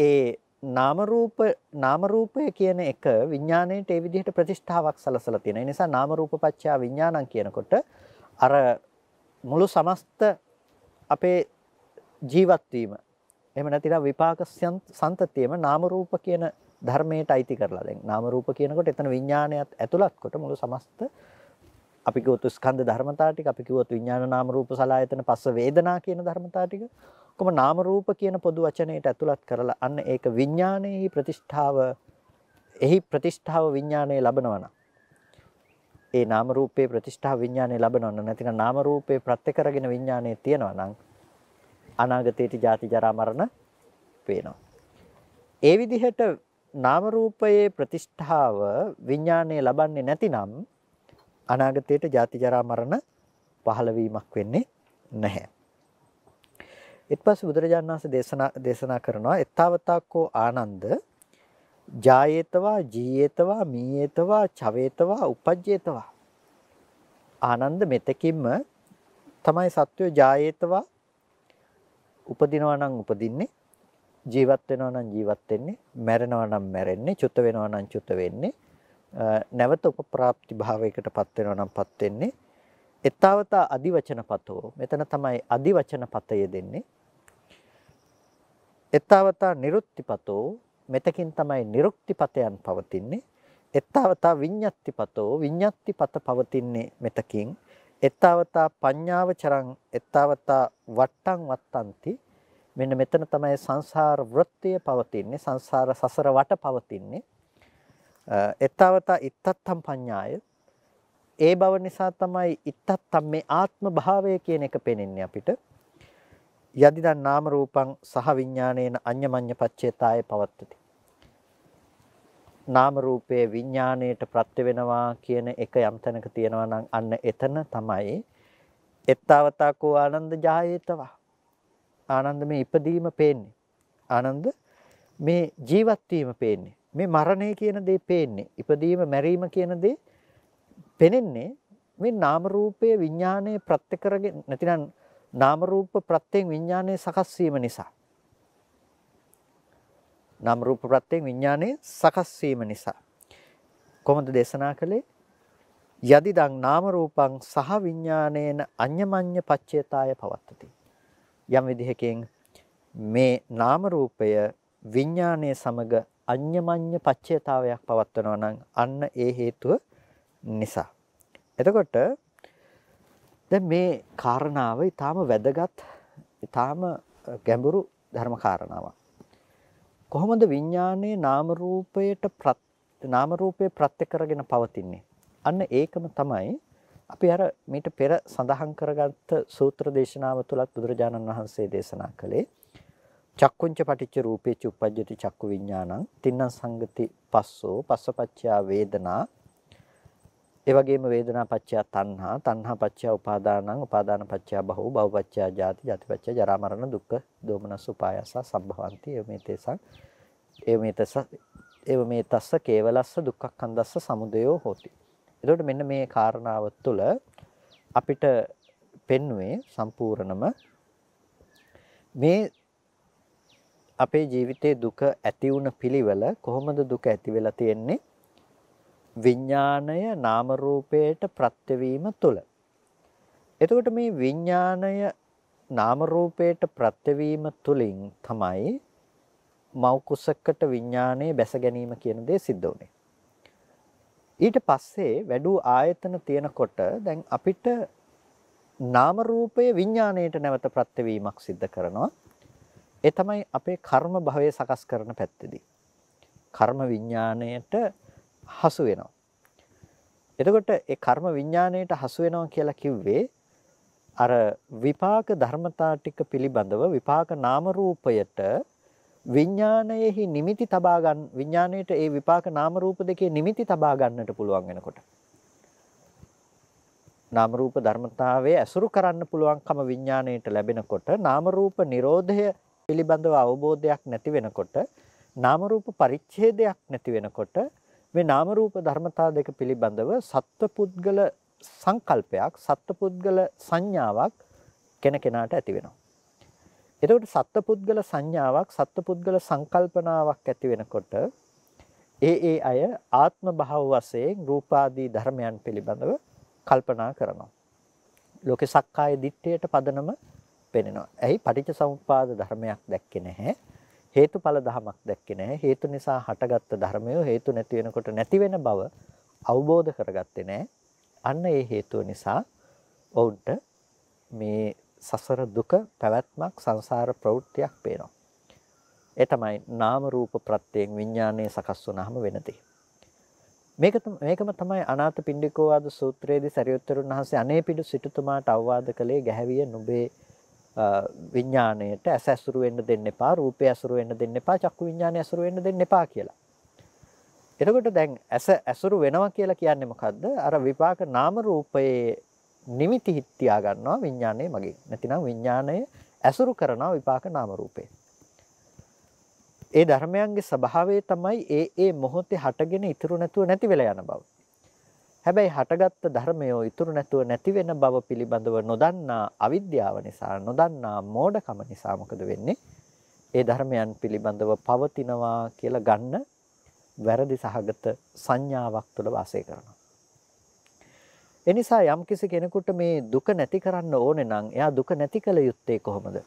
ඒ නාම රූප නාම රූපය කියන එක විඥාණයට ඒ විදිහට ප්‍රතිෂ්ඨාවක් සලසලා තියෙන. ඒ නිසා නාම රූප පත්‍ය විඥානං කියනකොට අර මුළු සමස්ත අපේ ජීවත් වීම එහෙම නැතිනම් විපාක සම්තතියම නාම රූප කියන ධර්මයට අයිති කරලා දැන් නාම රූප කියනකොට එතන විඥානයත් ඇතුළත් කොට මුළු සමස්ත අපි කිව්වොත් ස්කන්ධ ධර්මතා ටික, අපි කිව්වොත් විඥාන නාම රූප සලආයතන පස්ස වේදනා කියන ධර්මතා ටික ඔක්කොම නාම රූප කියන පොදු වචනයට ඇතුළත් කරලා අන්න ඒක විඥානයේ ප්‍රතිෂ්ඨාව එහි ප්‍රතිෂ්ඨාව විඥානයේ ලබනවා නම් ඒ නාම රූපේ ප්‍රතිෂ්ඨාව විඥානයේ ලබනවා නම් නැතිනම් නාම රූපේ ප්‍රත්‍ය කරගෙන විඥානයේ තියනවා නම් අනාගතයේදී ජාති ජරා මරණ පේනවා. ඒ විදිහට නාම රූපයේ ප්‍රතිෂ්ඨාව විඥානයේ ලබන්නේ නැතිනම් අනාගතයේට ජාති ජරා මරණ පහළ වීමක් වෙන්නේ නැහැ. ඊටපස්සේ බුදුරජාණන් වහන්සේ දේශනා දේශනා කරනවා එත්තාවතාක්කෝ ආනන්ද ජායේතවා ජීයේතවා මීයේතවා චවේතවා උපජ්ජේතවා ආනන්ද මෙතකින්ම තමයි සත්වය ජායේතවා උපදිනවා නම් උපදින්නේ ජීවත් වෙනවා නම් ජීවත් වෙන්නේ මැරෙනවා නම් මැරෙන්නේ චුත වෙනවා නම් චුත වෙන්නේ නැවත උපප්‍රාප්ති භාවයකටපත් වෙනවා නම්පත් වෙන්නේ එතාවතා අදිවචනපතෝ මෙතන තමයි අදිවචනපතය දෙන්නේ එතාවතා නිරුක්තිපතෝ මෙතකින් තමයි නිරුක්තිපතයන් පවතින්නේ එතාවතා විඤ්ඤත්තිපතෝ විඤ්ඤත්තිපත පවතින්නේ මෙතකින් එතාවතා පඤ්ඤාව චරං එතාවතා වට්ටං වත්තන්ති මෙන්න මෙතන තමයි සංසාර වෘත්තය පවතින්නේ සංසාර සසර වට පවතින්නේ එත්තවතා ඉත්තත්තම් පඤ්ඤාය ඒ බව නිසා තමයි ඉත්තත්තම් මේ ආත්ම භාවය කියන එක පෙනෙන්නේ අපිට යදිදන් නාම රූපං සහ විඥානේන අඤ්ඤමඤ්ඤ පච්චේතාය පවත්තති නාම රූපයේ විඥාණයට ප්‍රත්‍ය වෙනවා කියන එක යම් තැනක තියෙනවා නම් අන්න එතන තමයි එත්තවතකෝ ආනන්ද ජායේතව ආනන්ද මේ ඉපදීම පේන්නේ ආනන්ද මේ ජීවත් වීම පේන්නේ මේ මරණය කියන දේ පේන්නේ. ඉපදීම, මැරීම කියන දේ පෙනෙන්නේ මේ නාම රූපයේ විඥානයේ ප්‍රත්‍ය කරගෙන නැතිනම් නාම රූප ප්‍රත්‍යයෙන් විඥානයේ සකස් වීම නිසා. නාම රූප ප්‍රත්‍යයෙන් විඥානයේ සකස් වීම නිසා. කොහොමද දේශනා කළේ? යදිදං නාම රූපං සහ විඥානේන අඤ්ඤමඤ්ඤ පච්චේතාය පවත්තති. යම් විදිහකින් මේ නාම රූපය විඥානයේ සමග අඤ්ඤමඤ්ඤ පච්චේතාවයක් පවත්වනවා නම් අන්න ඒ හේතුව නිසා. එතකොට දැන් මේ කාරණාව ඊටාම වැදගත් ඊටාම ගැඹුරු ධර්ම කාරණාවක්. කොහොමද විඥානයේ නාම රූපයට නාම රූපේ ප්‍රත්‍ය කරගෙන පවතින්නේ? අන්න ඒකම තමයි අපි අර මීට පෙර සඳහන් කරගත් සූත්‍ර දේශනාව තුලත් බුදුරජාණන් වහන්සේ දේශනා කළේ. චක්කුංච පටිච්ච රූපේච උපජ්ජති චක්කු විඥානං තින්නම් සංගති පස්සෝ පස්සපච්චයා වේදනා ඒ වගේම වේදනා පච්චයා තණ්හා තණ්හා පච්චයා උපාදානං උපාදාන පච්චයා බහුව බහුව පච්චයා ජාති ජාති පච්චයා ජරා මරණ දුක්ඛ දෝමනස් උපායස සම්භවಂತಿ එවමෙතසං එවමෙතස එවමෙතස්ස කේවලස්ස දුක්ඛක්ඛන්දස්ස සමුදයෝ හෝති එතකොට මෙන්න මේ කාරණාව තුළ අපිට පෙන්වුවේ සම්පූර්ණම මේ අපේ ජීවිතයේ දුක ඇති වුණ පිළිවෙල කොහොමද දුක ඇති වෙලා තියෙන්නේ? විඥාණය නාම රූපයට ප්‍රත්‍ය වීම තුල. එතකොට මේ විඥාණය නාම රූපයට ප්‍රත්‍ය වීම තුලින් තමයි මව් කුසකට විඥාණය බැස ගැනීම කියන දේ සිද්ධ වුනේ. ඊට පස්සේ වැඩි ආයතන තියෙනකොට දැන් අපිට නාම රූපය විඥාණයට නැවත ප්‍රත්‍ය වීමක් සිද්ධ කරනවා. ඒ තමයි අපේ කර්ම භවය සකස් කරන පැත්තේදී. කර්ම විඥාණයට හසු වෙනවා. එතකොට ඒ කර්ම විඥාණයට හසු වෙනවා කියලා කිව්වේ අර විපාක ධර්මතා ටික පිළිබඳව විපාක නාම රූපයට විඥාණයෙහි නිමිති තබා ගන්න විඥාණයට ඒ විපාක නාම රූප දෙකේ නිමිති තබා ගන්නට පුළුවන් වෙනකොට නාම රූප ධර්මතාවයේ ඇසුරු කරන්න පුළුවන්කම විඥාණයට ලැබෙනකොට නාම රූප නිරෝධය පිළිබඳව අවබෝධයක් නැති වෙනකොට නාම රූප පරිච්ඡේදයක් නැති වෙනකොට මේ නාම රූප ධර්මතා දෙක පිළිබඳව සත්ව පුද්ගල සංකල්පයක් සත්ව පුද්ගල සංඥාවක් කෙනකෙනාට ඇති වෙනවා. එතකොට සත්ව පුද්ගල සංඥාවක් සත්ව පුද්ගල සංකල්පනාවක් ඇති වෙනකොට ඒ ඒ අය ආත්ම භාව වශයෙන් රූපාදී ධර්මයන් පිළිබඳව කල්පනා කරනවා. ලෝකේ සක්කාය දිට්ඨියට පදනම පෙනෙනවා. ඇයි පටිච්ච සමුප්පාද ධර්මයක් දැක්කේ නැහැ. හේතුඵල ධමයක් දැක්කේ නැහැ. හේතු නිසා හටගත්ත ධර්මය හේතු නැති වෙනකොට නැති වෙන බව අවබෝධ කරගත්තේ නැහැ. අන්න ඒ හේතුව නිසා ඔවුන්ට මේ සසර දුක පැවැත්මක් සංසාර ප්‍රවෘත්තියක් පේනවා. ඒ තමයි නාම රූප ප්‍රත්‍යයෙන් විඥානයේ සකස් වුනහම වෙන දේ. මේක මේකම තමයි අනාථ පිණ්ඩිකෝවාද සූත්‍රයේදී සරියුත්තරුන් වහන්සේ අනේ පිඬු සිටුතුමාට අවවාද කළේ ගැහැවිය නුඹේ විඥාණයට ඇස ඇසුරු වෙන්න දෙන්න එපා, රූපය ඇසුරු වෙන්න දෙන්න එපා, චක්කු විඥාණය ඇසුරු වෙන්න දෙන්න එපා කියලා. එතකොට දැන් ඇස ඇසුරු වෙනවා කියලා කියන්නේ මොකද්ද? අර විපාක නාම රූපයේ නිමිති හිත් තියා ගන්නවා විඥාණය මගේ. නැතිනම් විඥාණය ඇසුරු කරනවා විපාක නාම රූපේ. ඒ ධර්මයන්ගේ ස්වභාවය තමයි ඒ ඒ මොහොතේ හටගෙන ඉතුරු නැතුව නැති වෙලා යන බව. හැබැයි හටගත්ත ධර්මයෝ ඉතුරු නැතුව නැති වෙන බව පිළිබඳව නොදන්නා අවිද්‍යාව නිසා නොදන්නා මෝඩකම නිසා මොකද වෙන්නේ? ඒ ධර්මයන් පිළිබඳව පවතිනවා කියලා ගන්න වැරදි සහගත සංඥාවක් තුළ වාසය කරනවා. එනිසා යම්කිසි කෙනෙකුට මේ දුක නැති කරන්න ඕනේ නම් එයා දුක නැති කළ යුත්තේ කොහොමද?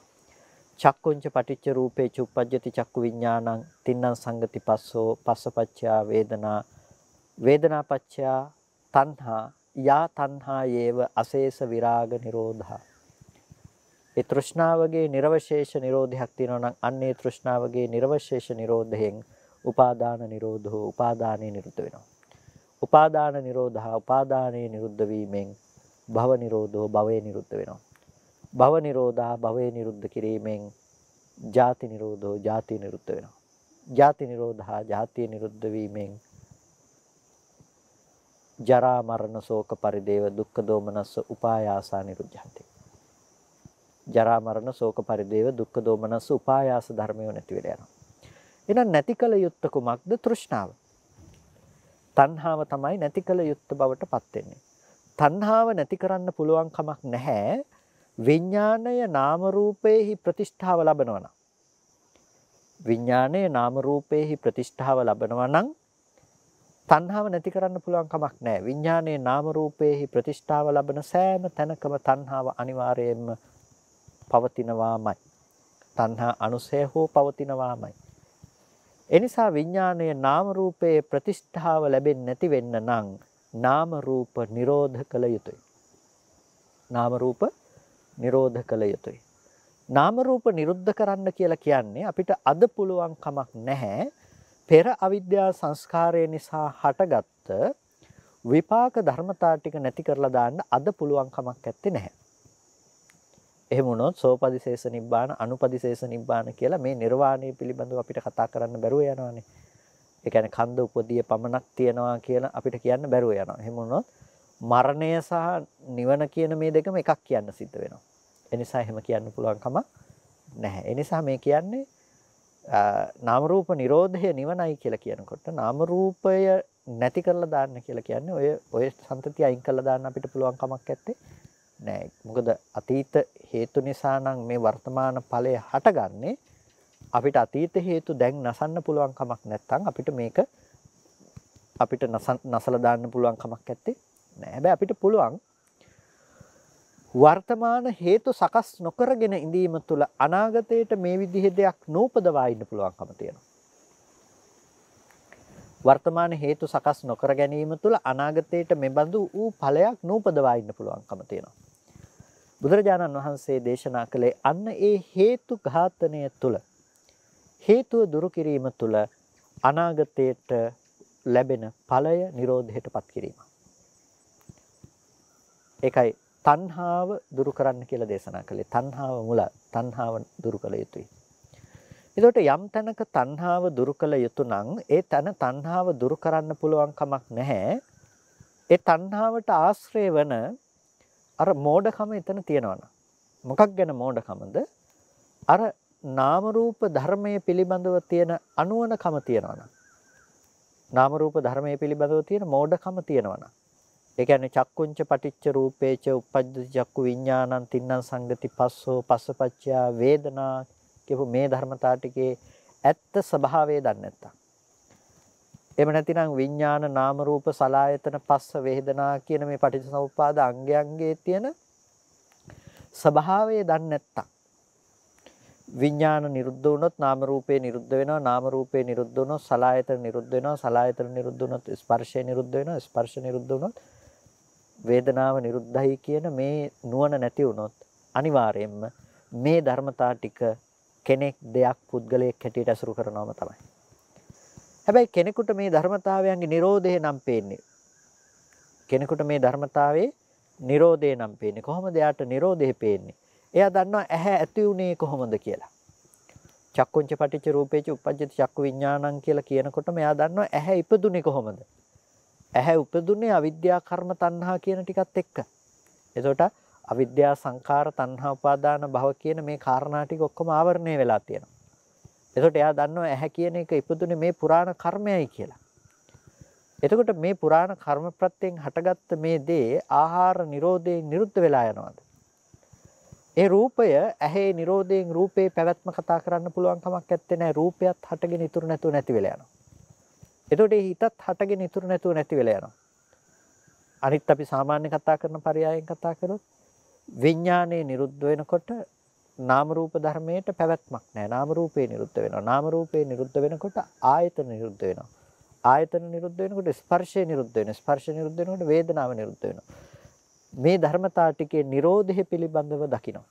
චක්කුංච පටිච්ච රූපේ චුප්පජ්ජති චක්කු විඥානං තින්නම් සංගති පස්සෝ පස්සපච්චයා වේදනා වේදනාපච්චයා තණ්හා යා තණ්හා යේව අශේෂ විරාග නිරෝධා. ඒ තෘෂ්ණාවගේ නිර්වශේෂ නිරෝධයක් තියෙනවා නම් අන්නේ තෘෂ්ණාවගේ නිර්වශේෂ නිරෝධයෙන් උපාදාන නිරෝධෝ උපාදානේ නිරුද්ධ වෙනවා. උපාදාන නිරෝධා උපාදානේ නිරුද්ධ වීමෙන් භව නිරෝධෝ භවේ නිරුද්ධ වෙනවා. භව නිරෝධා භවේ නිරුද්ධ කිරීමෙන් ජාති නිරෝධෝ ජාති නිරුද්ධ වෙනවා. ජාති නිරෝධා ජාති නිරුද්ධ වීමෙන් ජරා මරණ ශෝක පරිදේව දුක්ඛ දෝමනස්ස උපායාසා නිරුද්ධಂತಿ. ජරා මරණ ශෝක පරිදේව දුක්ඛ දෝමනස්ස උපායාස ධර්මය නැති වෙලා යනවා. එහෙනම් නැති කල යුත්ත කුමක්ද තෘෂ්ණාව. තණ්හාව තමයි නැති කල යුත්ත බවට පත් වෙන්නේ. තණ්හාව නැති කරන්න පුළුවන් කමක් නැහැ. විඥාණය නාම රූපේහි ප්‍රතිෂ්ඨාව ලබනවා නම්. විඥාණය නාම රූපේහි ප්‍රතිෂ්ඨාව ලබනවා නම් තණ්හාව නැති කරන්න පුළුවන් කමක් නැහැ. විඥානයේ නාම රූපයේහි ප්‍රතිෂ්ඨාව ලබන සෑම තැනකම තණ්හාව අනිවාර්යයෙන්ම පවතිනවාමයි. තණ්හා අනුසය හෝ පවතිනවාමයි. එනිසා විඥානයේ නාම රූපයේ ප්‍රතිෂ්ඨාව ලැබෙන්නේ නැති වෙන්න නම් නාම රූප නිරෝධ කළ යුතුය. නාම රූප නිරෝධ කළ යුතුය. නාම රූප නිරුද්ධ කරන්න කියලා කියන්නේ අපිට අද පුළුවන් කමක් නැහැ. පෙර අවිද්‍යා සංස්කාරය නිසා හටගත්ත විපාක ධර්මතා ටික නැති කරලා දාන්න අද පුළුවන් කමක් නැත්තේ නැහැ. එහෙම වුණොත් සෝපදිශේෂ නිබ්බාන අනුපදිශේෂ නිබ්බාන කියලා මේ නිර්වාණය පිළිබඳව අපිට කතා කරන්න බැරුව යනවානේ. ඒ කියන්නේ කන්ද උපදී පමණක් තියනවා කියලා අපිට කියන්න බැරුව යනවා. එහෙම වුණොත් මරණය සහ නිවන කියන මේ දෙකම එකක් කියන්න සිද්ධ වෙනවා. ඒ නිසා එහෙම කියන්න පුළුවන් කමක් නැහැ. ඒ නිසා මේ කියන්නේ නාම රූප නිරෝධය නිවනයි කියලා කියනකොට නාම රූපය නැති කරලා දාන්න කියලා කියන්නේ ඔය ඔය සම්තතිය අයින් කරලා දාන්න අපිට පුළුවන් කමක් නැත්තේ නෑ මොකද අතීත හේතු නිසා නම් මේ වර්තමාන ඵලය හටගන්නේ අපිට අතීත හේතු දැන් නසන්න පුළුවන් කමක් නැත්තම් අපිට මේක අපිට නසලා දාන්න පුළුවන් කමක් නැත්තේ නෑ හැබැයි අපිට පුළුවන් වර්තමාන හේතු සකස් නොකරගෙන ඉඳීම තුළ අනාගතයට මේ විදිහේ දෙයක් නූපදවා ඉන්න පුළුවන්කම තියෙනවා. වර්තමාන හේතු සකස් නොකර ගැනීම තුළ අනාගතයට මෙබඳු වූ ඵලයක් නූපදවා ඉන්න පුළුවන්කම තියෙනවා. බුදුරජාණන් වහන්සේ දේශනා කළේ අන්න ඒ හේතු ඝාතනය තුළ හේතුව දුරු කිරීම තුළ අනාගතයට ලැබෙන ඵලය Nirodhයට පත් කිරීම. ඒකයි තණ්හාව දුරු කරන්න කියලා දේශනා කළේ. තණ්හාව මුල තණ්හාව දුරු කළ යුතුයි. එතකොට යම් තැනක තණ්හාව දුරු කළ යුතු නම් ඒ තන තණ්හාව දුරු කරන්න පුළුවන් කමක් නැහැ. ඒ තණ්හාවට ආශ්‍රය වෙන අර මෝඩකම එතන තියෙනවනම් මොකක් ගැන මෝඩකමද? අර නාම රූප ධර්මයේ පිළිබඳව තියෙන අනුවණකම තියෙනවනම් නාම රූප ධර්මයේ පිළිබඳව තියෙන මෝඩකම තියෙනවනම් ඒ කියන්නේ චක්කුංච පටිච්ච රූපේච uppajjati චක්කු විඥානං තින්නම් සංගති පස්සෝ පස්සපච්චා වේදනා කියපු මේ ධර්මතා ටිකේ ඇත්ත ස්වභාවය දන්නේ නැත්තම්. එහෙම නැතිනම් විඥාන නාම රූප සලායතන පස්ස වේදනා කියන මේ පටිච්චසමුප්පාද අංගයන්ගේ තියෙන ස්වභාවය දන්නේ නැත්තම්. විඥාන නිරුද්ධ වුණොත් නාම රූපේ නිරුද්ධ වෙනවා නාම රූපේ නිරුද්ධ වුණොත් සලායතන නිරුද්ධ වෙනවා සලායතන නිරුද්ධ වුණොත් ස්පර්ශය නිරුද්ධ වෙනවා ස්පර්ශ නිරුද්ධ වුණොත් වේදනාව නිරුද්ධයි කියන මේ නුවණ නැති වුණොත් අනිවාර්යයෙන්ම මේ ධර්මතා ටික කෙනෙක් දෙයක් පුද්ගලයෙක් හැටියට අසුරු කරනවම තමයි. හැබැයි කෙනෙකුට මේ ධර්මතාවයන්ගේ Nirodhe නම් පේන්නේ. කෙනෙකුට මේ ධර්මතාවයේ Nirodhe නම් පේන්නේ. කොහොමද යාට Nirodhe පේන්නේ? එයා දන්නවා ඇහැ ඇති උනේ කොහොමද කියලා. චක්කුංච පටිච්ච රූපේච උපජ්ජති චක්කු විඥානං කියලා කියනකොට මෙයා දන්නවා ඇහැ ඉපදුනේ කොහොමද? ඇහැ උපදුනේ අවිද්‍යා කර්ම තණ්හා කියන ටිකත් එක්ක. එතකොට අවිද්‍යා සංඛාර තණ්හා උපාදාන භව කියන මේ කාරණා ටික ඔක්කොම ආවරණය වෙලා තියෙනවා. එතකොට එයා දන්නවා ඇහැ කියන එක ඉපදුනේ මේ පුරාණ කර්මයයි කියලා. එතකොට මේ පුරාණ කර්ම ප්‍රත්‍යයෙන් හටගත්ත මේ දේ ආහාර නිරෝධයෙන් නිරුද්ධ වෙලා යනවාද? ඒ රූපය ඇහි නිරෝධයෙන් රූපේ පැවැත්ම කතා කරන්න පුළුවන් කමක් නැත්තේ නෑ රූපයත් හටගෙන ඉතුරු නැතුව නැති වෙලා යනවා. එතකොට ඒ හිතත් හටගෙන ඉතුරු නැතුව නැති වෙලා යනවා. අනිත් අපි සාමාන්‍ය කතා කරන පරයයන් කතා කරොත් විඥානයේ නිරුද්ධ වෙනකොට නාම රූප ධර්මයට පැවැත්මක් නැහැ. නාම රූපේ නිරුද්ධ වෙනවා. නාම රූපේ නිරුද්ධ වෙනකොට ආයතන නිරුද්ධ වෙනවා. ආයතන නිරුද්ධ වෙනකොට ස්පර්ශය නිරුද්ධ වෙනවා. ස්පර්ශය නිරුද්ධ වෙනකොට වේදනාව නිරුද්ධ වෙනවා. මේ ධර්මතා ටිකේ Nirodhe පිළිබඳව දකිනවා.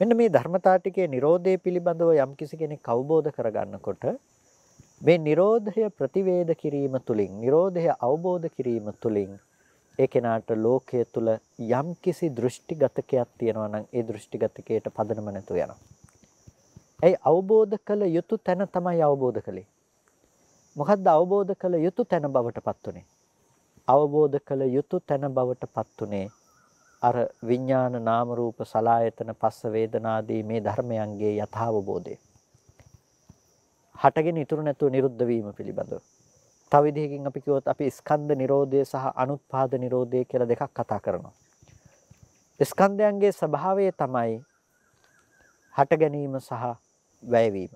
මෙන්න මේ ධර්මතා ටිකේ Nirodhe පිළිබඳව යම්කිසි කෙනෙක් අවබෝධ කරගන්නකොට මේ Nirodhaය ප්‍රතිවේද කිරීම තුලින් Nirodhaය අවබෝධ කිරීම තුලින් ඒ කෙනාට ලෝකයේ තුල යම්කිසි දෘෂ්ටිගතකයක් තියෙනවා නම් ඒ දෘෂ්ටිගතකයට පදනම නැතු යනවා. ඇයි අවබෝධ කළ යුතු තැන තමයි අවබෝධ කළේ. මොකද්ද අවබෝධ කළ යුතු තැන බවටපත් උනේ? අවබෝධ කළ යුතු තැන බවටපත් උනේ අර විඥාන නාම රූප සලායතන පස්ස වේදනාදී මේ ධර්මයන්ගේ යථාබෝධය. හටගෙන ඉතුරු නැතුව නිරුද්ධ වීම පිළිබඳව. තව විදිහකින් අපි කිව්වොත් අපි ස්කන්ධ නිරෝධය සහ අනුත්පාද නිරෝධය කියලා දෙකක් කතා කරනවා. ස්කන්ධයන්ගේ ස්වභාවය තමයි හට ගැනීම සහ වැයවීම.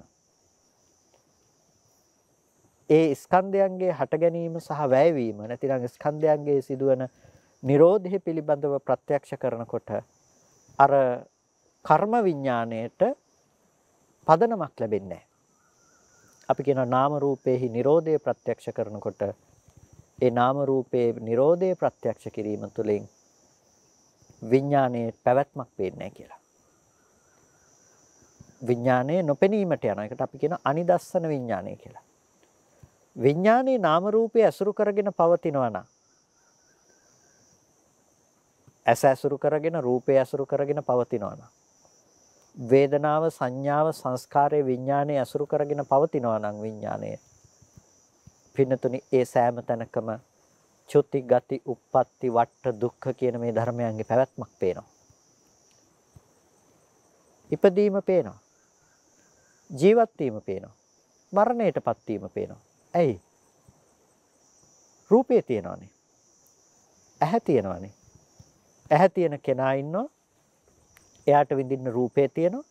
ඒ ස්කන්ධයන්ගේ හට ගැනීම සහ වැයවීම නැතිනම් ස්කන්ධයන්ගේ සිදුවන නිරෝධය පිළිබඳව ප්‍රත්‍යක්ෂ කරනකොට අර කර්ම විඥාණයට පදනමක් ලැබෙන්නේ නැහැ. අපි කියන නාම රූපේහි Nirodhe ප්‍රත්‍යක්ෂ කරනකොට ඒ නාම රූපේ Nirodhe ප්‍රත්‍යක්ෂ කිරීම තුළින් විඥානයේ පැවැත්මක් පේන්නේ කියලා. විඥානයේ නොපෙනීමට යන එකට අපි කියන අනිදස්සන විඥානය කියලා. විඥානයේ නාම රූපය ඇසුරු කරගෙන පවතිනවා නම් ඇස ඇසුරු කරගෙන රූපය ඇසුරු කරගෙන පවතිනවා නම් වේදනාව සංඥාව සංස්කාරය විඥානය ඇසුරු කරගෙන පවතිනවා නම් විඥානය පින්නතුනි ඒ සෑම තැනකම චුති ගති uppatti වට දුක්ඛ කියන මේ ධර්මයන්ගේ පැවැත්මක් පේනවා ඉපදීම පේනවා ජීවත් වීම පේනවා මරණයටපත් වීම පේනවා ඇයි රූපේ තියෙනවානේ ඇහැ තියෙනවානේ ඇහැ තියෙන කෙනා ඉන්නවා එයාට විඳින්න රූපේ තියෙනවා.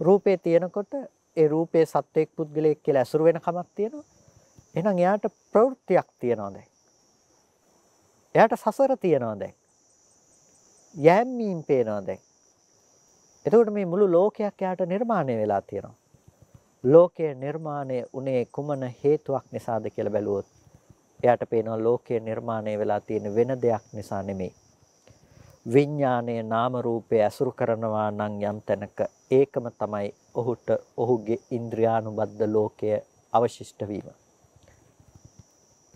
රූපේ තියෙනකොට ඒ රූපේ සත්වයක් පුද්ගලයෙක් කියලා ඇසුරු වෙන කමක් තියෙනවා. එහෙනම් එයාට ප්‍රවෘත්තියක් තියනවා දැන්. එයාට සසර තියනවා දැන්. යැම්මීම් පේනවා දැන්. එතකොට මේ මුළු ලෝකයක් එයාට නිර්මාණය වෙලා තියෙනවා. ලෝකයේ නිර්මාණය උනේ කුමන හේතුවක් නිසාද කියලා බැලුවොත් එයාට පේනවා ලෝකයේ නිර්මාණය වෙලා තියෙන වෙන දෙයක් නිසා නෙමෙයි. විඥානයේ නාම රූපය ඇසුරු කරනවා නම් යම් තැනක ඒකම තමයි ඔහුට ඔහුගේ ඉන්ද්‍රියානුබද්ධ ලෝකය අවශිෂ්ට වීම.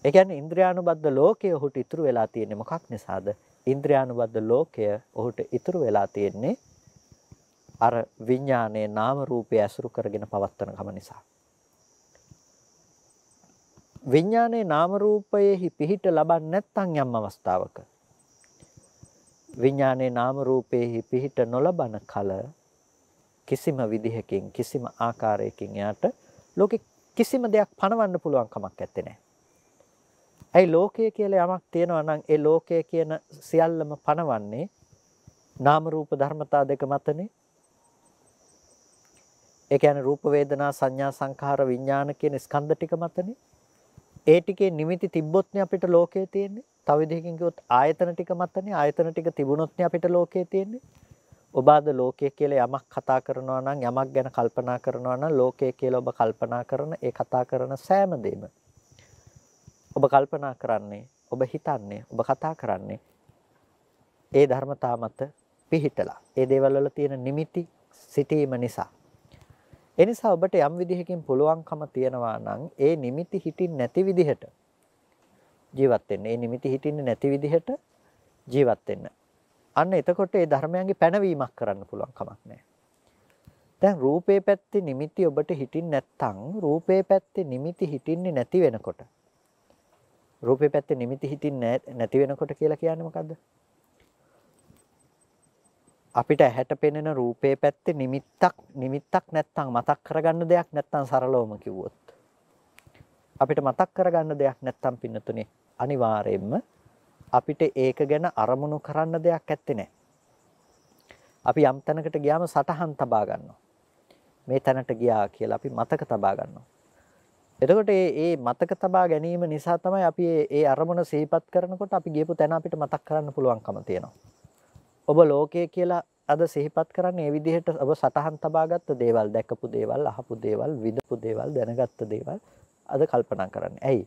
ඒ කියන්නේ ඉන්ද්‍රියානුබද්ධ ලෝකය ඔහුට ඉතුරු වෙලා තියෙන්නේ මොකක් නිසාද? ඉන්ද්‍රියානුබද්ධ ලෝකය ඔහුට ඉතුරු වෙලා තියෙන්නේ අර විඥානයේ නාම රූපය ඇසුරු කරගෙන පවත්වන කම නිසා. විඥානයේ නාම රූපයෙහි පිහිට ලබන්නේ නැත්නම් යම් අවස්ථාවක විඥානයේ නාම රූපේහි පිහිට නොලබන කල කිසිම විදිහකින් කිසිම ආකාරයකින් එයාට ලෝකෙ කිසිම දෙයක් පණවන්න පුළුවන් කමක් ඇත්තේ නැහැ. ඇයි ලෝකය කියලා යමක් තියෙනවා නම් ඒ ලෝකය කියන සියල්ලම පණවන්නේ නාම රූප ධර්මතා දෙක මතනේ. ඒ කියන්නේ රූප වේදනා සංඥා සංඛාර විඥාන කියන ස්කන්ධ ටික මතනේ. ඒ ටිකේ නිමිති තිබ්බොත්නේ අපිට ලෝකය තියෙන්නේ. තව විදිහකින් කිව්වොත් ආයතන ටික මතනේ ආයතන ටික තිබුණොත්නේ අපිට ලෝකේ තියෙන්නේ. ඔබ අද ලෝකය කියලා යමක් කතා කරනවා නම් යමක් ගැන කල්පනා කරනවා නම් ලෝකය කියලා ඔබ කල්පනා කරන ඒ කතා කරන සෑම දෙම ඔබ කල්පනා කරන්නේ ඔබ හිතන්නේ ඔබ කතා කරන්නේ ඒ ධර්මතා මත පිහිටලා ඒ දේවල් වල තියෙන නිමිති සිටීම නිසා එනිසා ඔබට යම් විදිහකින් පුළුවන්කම තියෙනවා නම් ඒ නිමිති හිටින් නැති විදිහට ජීවත් වෙන්න. ඒ නිමිති හිටින්නේ නැති විදිහට ජීවත් වෙන්න. අන්න එතකොට ඒ ධර්මයන්ගේ පැනවීමක් කරන්න පුළුවන් කමක් නැහැ. දැන් රූපේ පැත්තේ නිමිති ඔබට හිටින් නැත්නම් රූපේ පැත්තේ නිමිති හිටින්නේ නැති වෙනකොට රූපේ පැත්තේ නිමිති හිටින්නේ නැති වෙනකොට කියලා කියන්නේ මොකද්ද? අපිට ඇහැට පෙනෙන රූපේ පැත්තේ නිමිත්තක් නිමිත්තක් නැත්නම් මතක් කරගන්න දෙයක් නැත්නම් සරලවම කිව්වොත් අපිට මතක් කරගන්න දෙයක් නැත්නම් පින්නතුනේ අනිවාර්යෙන්ම අපිට ඒක ගැන අරමුණු කරන්න දෙයක් ඇත්තේ නැහැ. අපි යම් තැනකට ගියාම සටහන් තබා ගන්නවා. මේ තැනට ගියා කියලා අපි මතක තබා ගන්නවා. එතකොට මේ මේ මතක තබා ගැනීම නිසා තමයි අපි මේ අරමුණ සිහිපත් කරනකොට අපි ගියපු තැන අපිට මතක් කරන්න පුළුවන්කම තියෙනවා. ඔබ ලෝකය කියලා අද සිහිපත් කරන්නේ මේ විදිහට ඔබ සටහන් තබාගත්ත දේවල්, දැකපු දේවල්, අහපු දේවල්, විඳපු දේවල්, දැනගත්ත දේවල් අද කල්පනා කරන්න. ඇයි?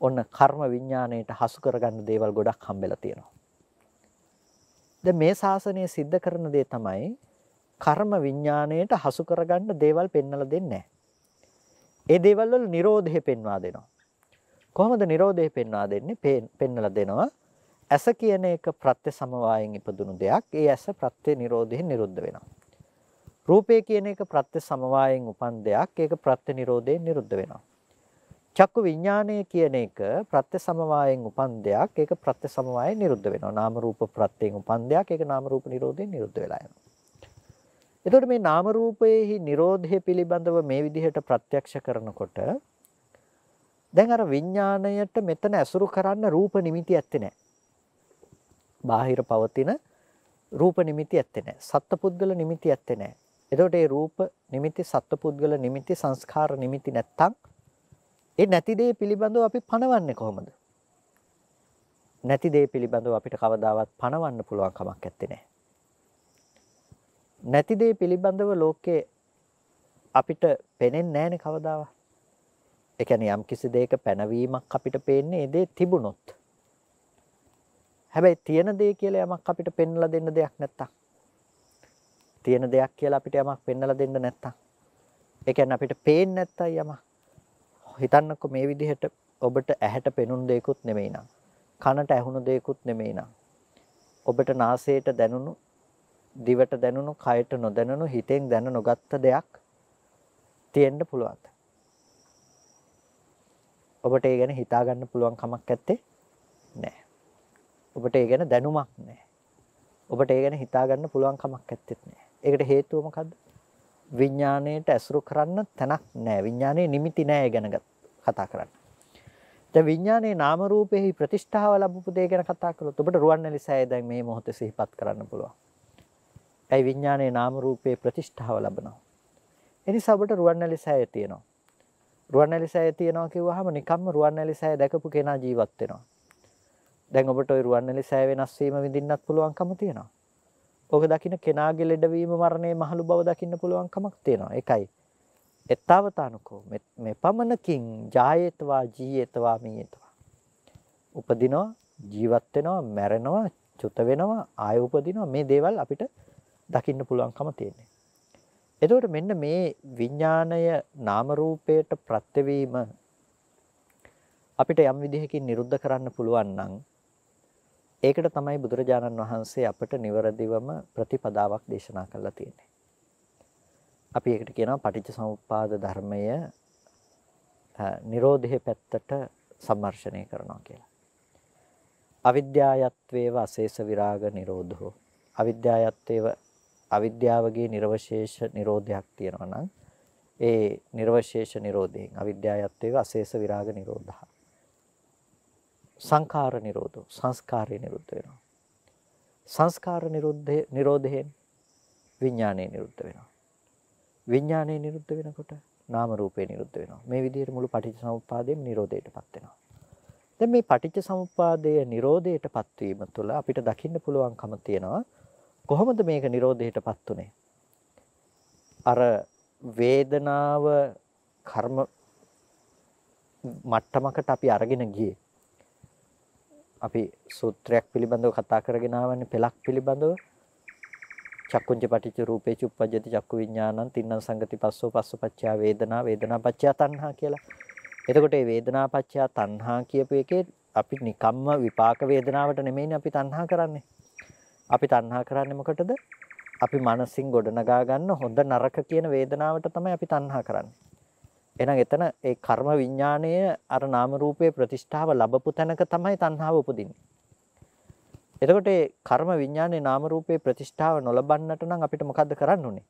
ඔන්න කර්ම විඥාණයට හසු කරගන්න දේවල් ගොඩක් හම්බෙලා තියෙනවා. දැන් මේ ශාසනය सिद्ध කරන දේ තමයි කර්ම විඥාණයට හසු කරගන්න දේවල් පෙන්වලා දෙන්නේ ඒ දේවල් වල Nirodhe පෙන්වා දෙනවා. කොහොමද Nirodhe පෙන්වා දෙන්නේ? පෙන්වලා දෙනවා. ඇස කියන එක ප්‍රත්‍ය සමவாயෙන් ඉපදුණු දෙයක්. ඒ ඇස ප්‍රත්‍ය Nirodhen නිරුද්ධ වෙනවා. රූපය කියන එක ප්‍රත්‍ය සමவாயෙන් උපන් දෙයක්. ඒක ප්‍රත්‍ය Nirodhen නිරුද්ධ වෙනවා. චක්කු විඥානය කියන එක ප්‍රත්‍ය සමவாயෙන් උපන් දෙයක්. ඒක ප්‍රත්‍ය සමவாயෙන් නිරුද්ධ වෙනවා. නාම රූප ප්‍රත්‍යයෙන් උපන් දෙයක්. ඒක නාම රූප නිරෝධයෙන් නිරුද්ධ වෙලා යනවා. එතකොට මේ නාම රූපයේහි Nirodhe පිළිබඳව මේ විදිහට ප්‍රත්‍යක්ෂ කරනකොට දැන් අර විඥාණයට මෙතන ඇසුරු කරන්න රූප නිමිති ඇත්තේ නැහැ. බාහිර පවතින රූප නිමිති ඇත්තේ නැහැ. සත්පුද්ගල නිමිති ඇත්තේ නැහැ. එතකොට මේ රූප නිමිති සත්පුද්ගල නිමිති සංස්කාර නිමිති නැත්තම් ඒ නැති දේ පිළිබඳව අපි පණවන්නේ කොහොමද? නැති දේ පිළිබඳව අපිට කවදාවත් පණවන්න පුළුවන් කමක් නැත්තේ නෑ. නැති දේ පිළිබඳව ලෝකේ අපිට පේන්නේ නැහැනේ කවදාවත්. ඒ කියන්නේ යම් කිසි දෙයක පැනවීමක් අපිට පේන්නේ ඒ දේ තිබුණොත්. හැබැයි තියෙන දේ කියලා යමක් අපිට පෙන්වලා දෙන්න දෙයක් නැත්තම්. තියෙන දෙයක් කියලා අපිට යමක් පෙන්වලා දෙන්න නැත්තම්. ඒ කියන්නේ අපිට පේන්නේ නැත්තම් යමක්. හිතන්නකො මේ විදිහට ඔබට ඇහැට පෙනුණු දේකුත් නෙමෙයි නං. කනට ඇහුණු දේකුත් නෙමෙයි නං. ඔබට නාසයට දැනුණු, දිවට දැනුණු, කයට නොදැනුණු, හිතෙන් දැන නොගත්ත දෙයක් තියෙන්න පුළුවන්. ඔබට ඒ ගැන හිතා ගන්න පුළුවන් කමක් නැත්තේ නෑ. ඔබට ඒ ගැන දැනුමක් නෑ. ඔබට ඒ ගැන හිතා ගන්න පුළුවන් කමක් නැත්තේ නෑ. ඒකට හේතුව මොකද්ද? විඥාණයට ඇසුරු කරන්න තැනක් නැහැ. විඥානයේ නිමිති නැහැ ගැන කතා කරන්න. දැන් විඥානයේ නාම රූපෙහි ප්‍රතිෂ්ඨාව ලැබපු දේ ගැන කතා කළොත් ඔබට රුවන්වැලි සෑය දැන් මේ මොහොතේ සිහිපත් කරන්න පුළුවන්. ඇයි විඥානයේ නාම රූපේ ප්‍රතිෂ්ඨාව ලැබනවා. එනිසා ඔබට රුවන්වැලි සෑය තියෙනවා. රුවන්වැලි සෑය තියෙනවා කිව්වහම නිකම්ම රුවන්වැලි සෑය දැකපු කෙනා ජීවත් වෙනවා. දැන් ඔබට ওই රුවන්වැලි සෑය වෙනස් වීම විඳින්නත් පුළුවන්කම තියෙනවා. ඕක දකින්න කෙනාගේ ලෙඩවීම මරණය මහලු බව දකින්න පුළුවන් කමක් තියෙනවා. ඒකයි. එත්තවතානකෝ මේ පමණකින් ජායේත්වා ජීයේත්වා මීයේත්වා. උපදිනවා ජීවත් වෙනවා මැරෙනවා චුත වෙනවා ආය උපදිනවා මේ දේවල් අපිට දකින්න පුළුවන්කම තියෙනවා. එතකොට මෙන්න මේ විඥාණය නාම රූපයට ප්‍රත්‍යවීම අපිට යම් විදිහකින් නිරුද්ධ කරන්න පුළුවන් නම් ඒකට තමයි බුදුරජාණන් වහන්සේ අපට නිවැරදිවම ප්‍රතිපදාවක් දේශනා කරලා තියෙන්නේ. අපි ඒකට කියනවා පටිච්චසමුප්පාද ධර්මය නිරෝධයේ පැත්තට සම්මර්ෂණය කරනවා කියලා. අවිද්‍යායත්වේව අශේෂ විරාග නිරෝධෝ අවිද්‍යායත්වේව අවිද්‍යාවගේ නිර්වශේෂ නිරෝධයක් තියෙනවා නම් ඒ නිර්වශේෂ නිරෝධයෙන් අවිද්‍යායත්වේව අශේෂ විරාග නිරෝධහ සංඛාර නිරෝධෝ සංස්කාරය නිරුද්ධ වෙනවා. සංස්කාර නිරුද්ධේ නිරෝධයෙන් විඥානය නිරුද්ධ වෙනවා. විඥානය නිරුද්ධ වෙනකොට නාම රූපේ නිරුද්ධ වෙනවා. මේ විදිහට මුළු පටිච්චසමුප්පාදයේම නිරෝධයටපත් වෙනවා. දැන් මේ පටිච්චසමුප්පාදයේ නිරෝධයටපත් වීම තුළ අපිට දකින්න පුළුවන්කම තියෙනවා කොහොමද මේක නිරෝධයටපත් උනේ? අර වේදනාව කර්ම මට්ටමකට අපි අරගෙන ගියේ අපි සූත්‍රයක් පිළිබඳව කතා කරගෙන ආවන්නේ පෙලක් පිළිබඳව චක්කුංජ පටිච්ච රූපේච උප්පජ්ජති චක්කු විඥානං තින්නම් සංගති පස්සෝ පස්සපච්චා වේදනා වේදනා පච්චා තණ්හා කියලා. එතකොට මේ වේදනා පච්චා තණ්හා කියපු එකේ අපි නිකම්ම විපාක වේදනාවට නෙමෙයිනේ අපි තණ්හා කරන්නේ. අපි තණ්හා කරන්නේ මොකටද? අපි මනසින් ගොඩනගා ගන්න හොඳ නරක කියන වේදනාවට තමයි අපි තණ්හා කරන්නේ. එහෙනම් එතන ඒ කර්ම විඥාණය අර නාම රූපයේ ප්‍රතිෂ්ඨාව ලැබපු තැනක තමයි තණ්හාව උපදින්නේ. එතකොට ඒ කර්ම විඥාණය නාම රූපයේ ප්‍රතිෂ්ඨාව නොලබන්නට නම් අපිට මොකද්ද කරන්න ඕනේ?